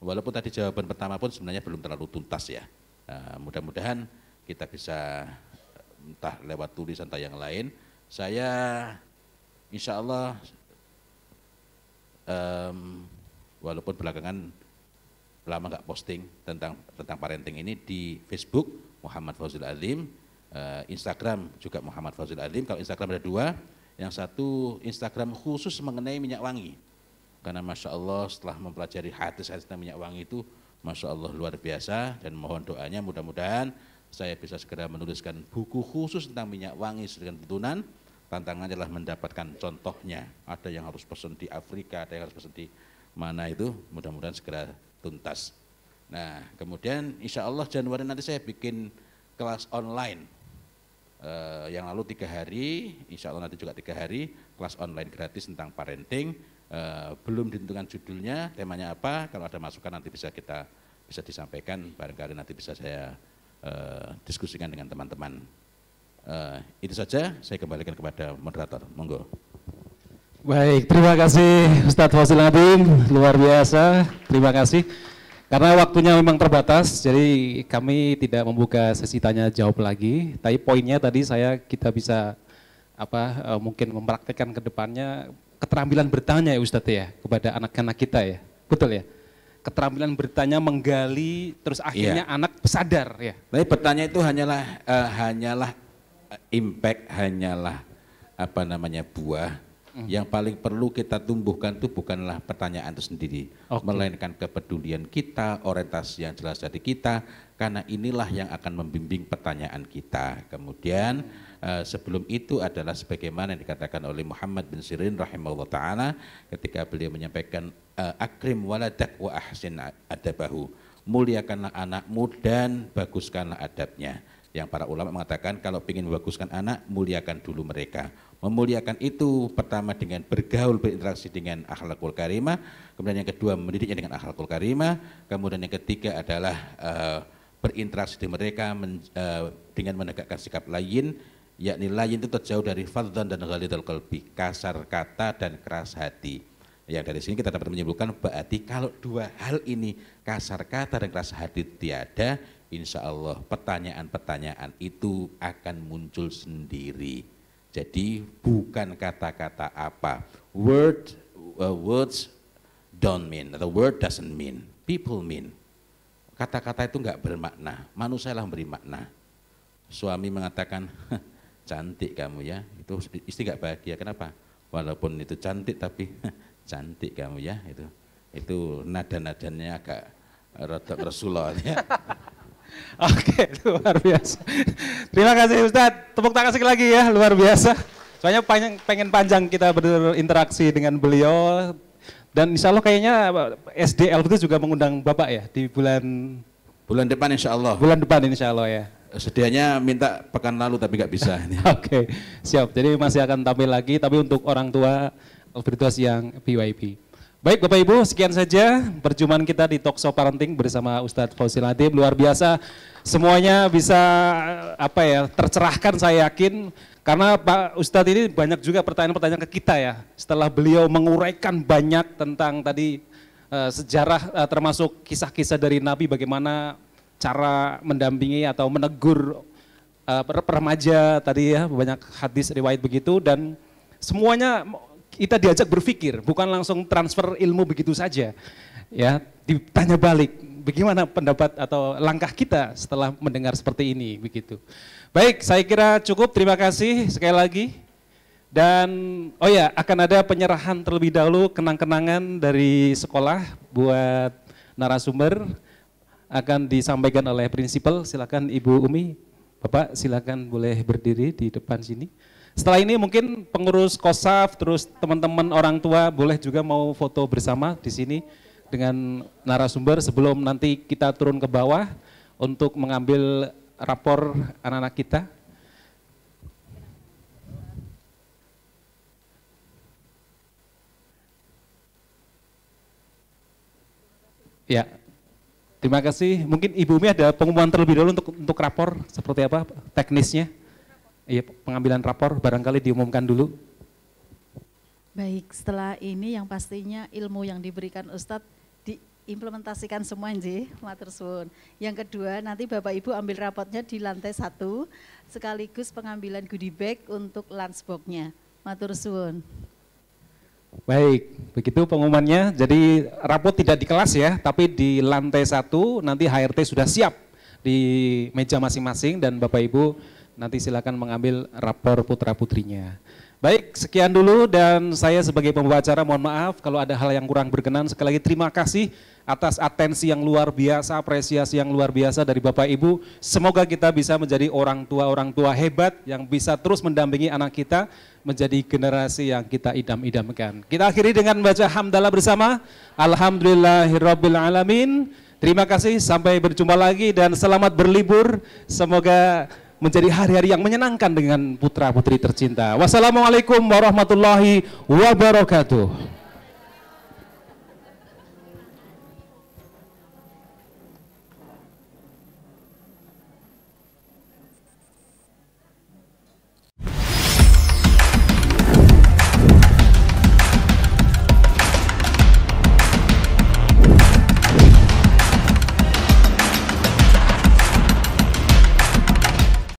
walaupun tadi jawaban pertama pun sebenarnya belum terlalu tuntas ya. Eh, mudah-mudahan kita bisa eh, entah lewat tulisan atau yang lain. Saya insya Allah um, walaupun belakangan lama nggak posting tentang tentang parenting ini di Facebook Muhammad Fauzul Alim, uh, Instagram juga Muhammad Fauzul Alim. Kalau Instagram ada dua, yang satu Instagram khusus mengenai minyak wangi karena Masya Allah setelah mempelajari hadis-hadis tentang minyak wangi itu Masya Allah luar biasa dan mohon doanya mudah-mudahan saya bisa segera menuliskan buku khusus tentang minyak wangi dengan tuntunan tantangannya adalah mendapatkan contohnya ada yang harus pesen di Afrika ada yang harus pesen di mana itu mudah-mudahan segera tuntas nah kemudian insya Allah Januari nanti saya bikin kelas online Uh, yang lalu tiga hari insya Allah nanti juga tiga hari kelas online gratis tentang parenting Eh, belum ditentukan judulnya, temanya apa. Kalau ada masukan nanti bisa kita bisa disampaikan. Barangkali nanti bisa saya uh, diskusikan dengan teman-teman. Uh, itu saja. Saya kembalikan kepada moderator. Monggo. Baik, terima kasih Ustadz Fasil Nadim, luar biasa. Terima kasih. Karena waktunya memang terbatas, jadi kami tidak membuka sesi tanya jawab lagi. Tapi poinnya tadi saya kita bisa apa mungkin mempraktekkan ke depannya keterampilan bertanya ya Ustadz ya kepada anak-anak kita ya. Betul ya? Keterampilan bertanya menggali terus iya. akhirnya ya. anak sadar ya. Tapi bertanya itu hanyalah uh, hanyalah eh, impact hanyalah apa namanya buah hmm Yang paling perlu kita tumbuhkan itu bukanlah pertanyaan itu sendiri, okay. melainkan kepedulian kita, orientasi yang jelas dari kita, karena inilah yang akan membimbing pertanyaan kita. Kemudian uh, sebelum itu adalah sebagaimana yang dikatakan oleh Muhammad bin Sirin rahimahullah taala ketika beliau menyampaikan eh, akrim waladak wa ahsin adabahu. Muliakanlah anakmu dan baguskanlah adabnya yang para ulama mengatakan kalau ingin membaguskan anak muliakan dulu mereka memuliakan itu pertama dengan bergaul berinteraksi dengan akhlakul karimah kemudian yang kedua mendidiknya dengan akhlakul karimah kemudian yang ketiga adalah uh, berinteraksi dengan mereka men, uh, dengan menegakkan sikap lain yakni lain itu terjauh dari fadhan dan ghalidul qalbi kasar kata dan keras hati Ya dari sini kita dapat menyimpulkan berarti kalau dua hal ini kasar kata dan keras hati tiada, insya Allah pertanyaan-pertanyaan itu akan muncul sendiri. Jadi bukan kata-kata apa. Word, uh, words don't mean. The word doesn't mean. People mean. Kata-kata itu enggak bermakna. manusia lah beri makna. Suami mengatakan cantik kamu ya. Itu istri enggak bahagia. Kenapa? Walaupun itu cantik tapi cantik kamu ya. Itu itu nada-nadanya agak rada Rasulullah ya. Oke, luar biasa. Terima kasih Ustadz. Tepuk tangan sekali lagi ya, luar biasa. Soalnya panjang, pengen panjang kita berinteraksi dengan beliau. Dan insya Allah kayaknya eh, SDL itu juga mengundang Bapak ya di bulan... Bulan depan insya Allah. Bulan depan insya Allah ya. Sedianya minta pekan lalu tapi nggak bisa. Oke, okay, siap. Jadi masih akan tampil lagi, tapi untuk orang tua Alfredo yang PYP. Baik Bapak Ibu, sekian saja perjumpaan kita di Tokso Parenting bersama Ustadz Fauzi Latif Luar biasa semuanya bisa apa ya tercerahkan saya yakin karena Pak Ustadz ini banyak juga pertanyaan-pertanyaan ke kita ya. Setelah beliau menguraikan banyak tentang tadi uh, sejarah uh, termasuk kisah-kisah dari Nabi bagaimana cara mendampingi atau menegur uh, remaja tadi ya banyak hadis riwayat begitu dan semuanya kita diajak berpikir, bukan langsung transfer ilmu begitu saja. Ya, ditanya balik, bagaimana pendapat atau langkah kita setelah mendengar seperti ini begitu. Baik, saya kira cukup. Terima kasih sekali lagi. Dan oh ya, akan ada penyerahan terlebih dahulu kenang-kenangan dari sekolah buat narasumber akan disampaikan oleh prinsipal. Silakan Ibu Umi, Bapak silakan boleh berdiri di depan sini. Setelah ini mungkin pengurus kosaf, terus teman-teman orang tua boleh juga mau foto bersama di sini dengan narasumber sebelum nanti kita turun ke bawah untuk mengambil rapor anak-anak kita. Ya, terima kasih. Mungkin Ibu Umi ada pengumuman terlebih dahulu untuk untuk rapor seperti apa teknisnya. Iya, pengambilan rapor barangkali diumumkan dulu. Baik, setelah ini yang pastinya ilmu yang diberikan Ustadz diimplementasikan semua nji, matur suwun. Yang kedua, nanti Bapak Ibu ambil rapotnya di lantai satu, sekaligus pengambilan goodie bag untuk lunchboxnya, nya Matur suwun. Baik, begitu pengumumannya. Jadi rapot tidak di kelas ya, tapi di lantai satu nanti HRT sudah siap di meja masing-masing dan Bapak Ibu Nanti silakan mengambil rapor putra-putrinya. Baik, sekian dulu dan saya sebagai acara mohon maaf kalau ada hal yang kurang berkenan. Sekali lagi terima kasih atas atensi yang luar biasa, apresiasi yang luar biasa dari Bapak Ibu. Semoga kita bisa menjadi orang tua-orang tua hebat yang bisa terus mendampingi anak kita menjadi generasi yang kita idam-idamkan. Kita akhiri dengan baca hamdalah bersama. Alhamdulillahirabbil alamin. Terima kasih, sampai berjumpa lagi dan selamat berlibur. Semoga menjadi hari-hari yang menyenangkan dengan putra-putri tercinta. Wassalamualaikum warahmatullahi wabarakatuh.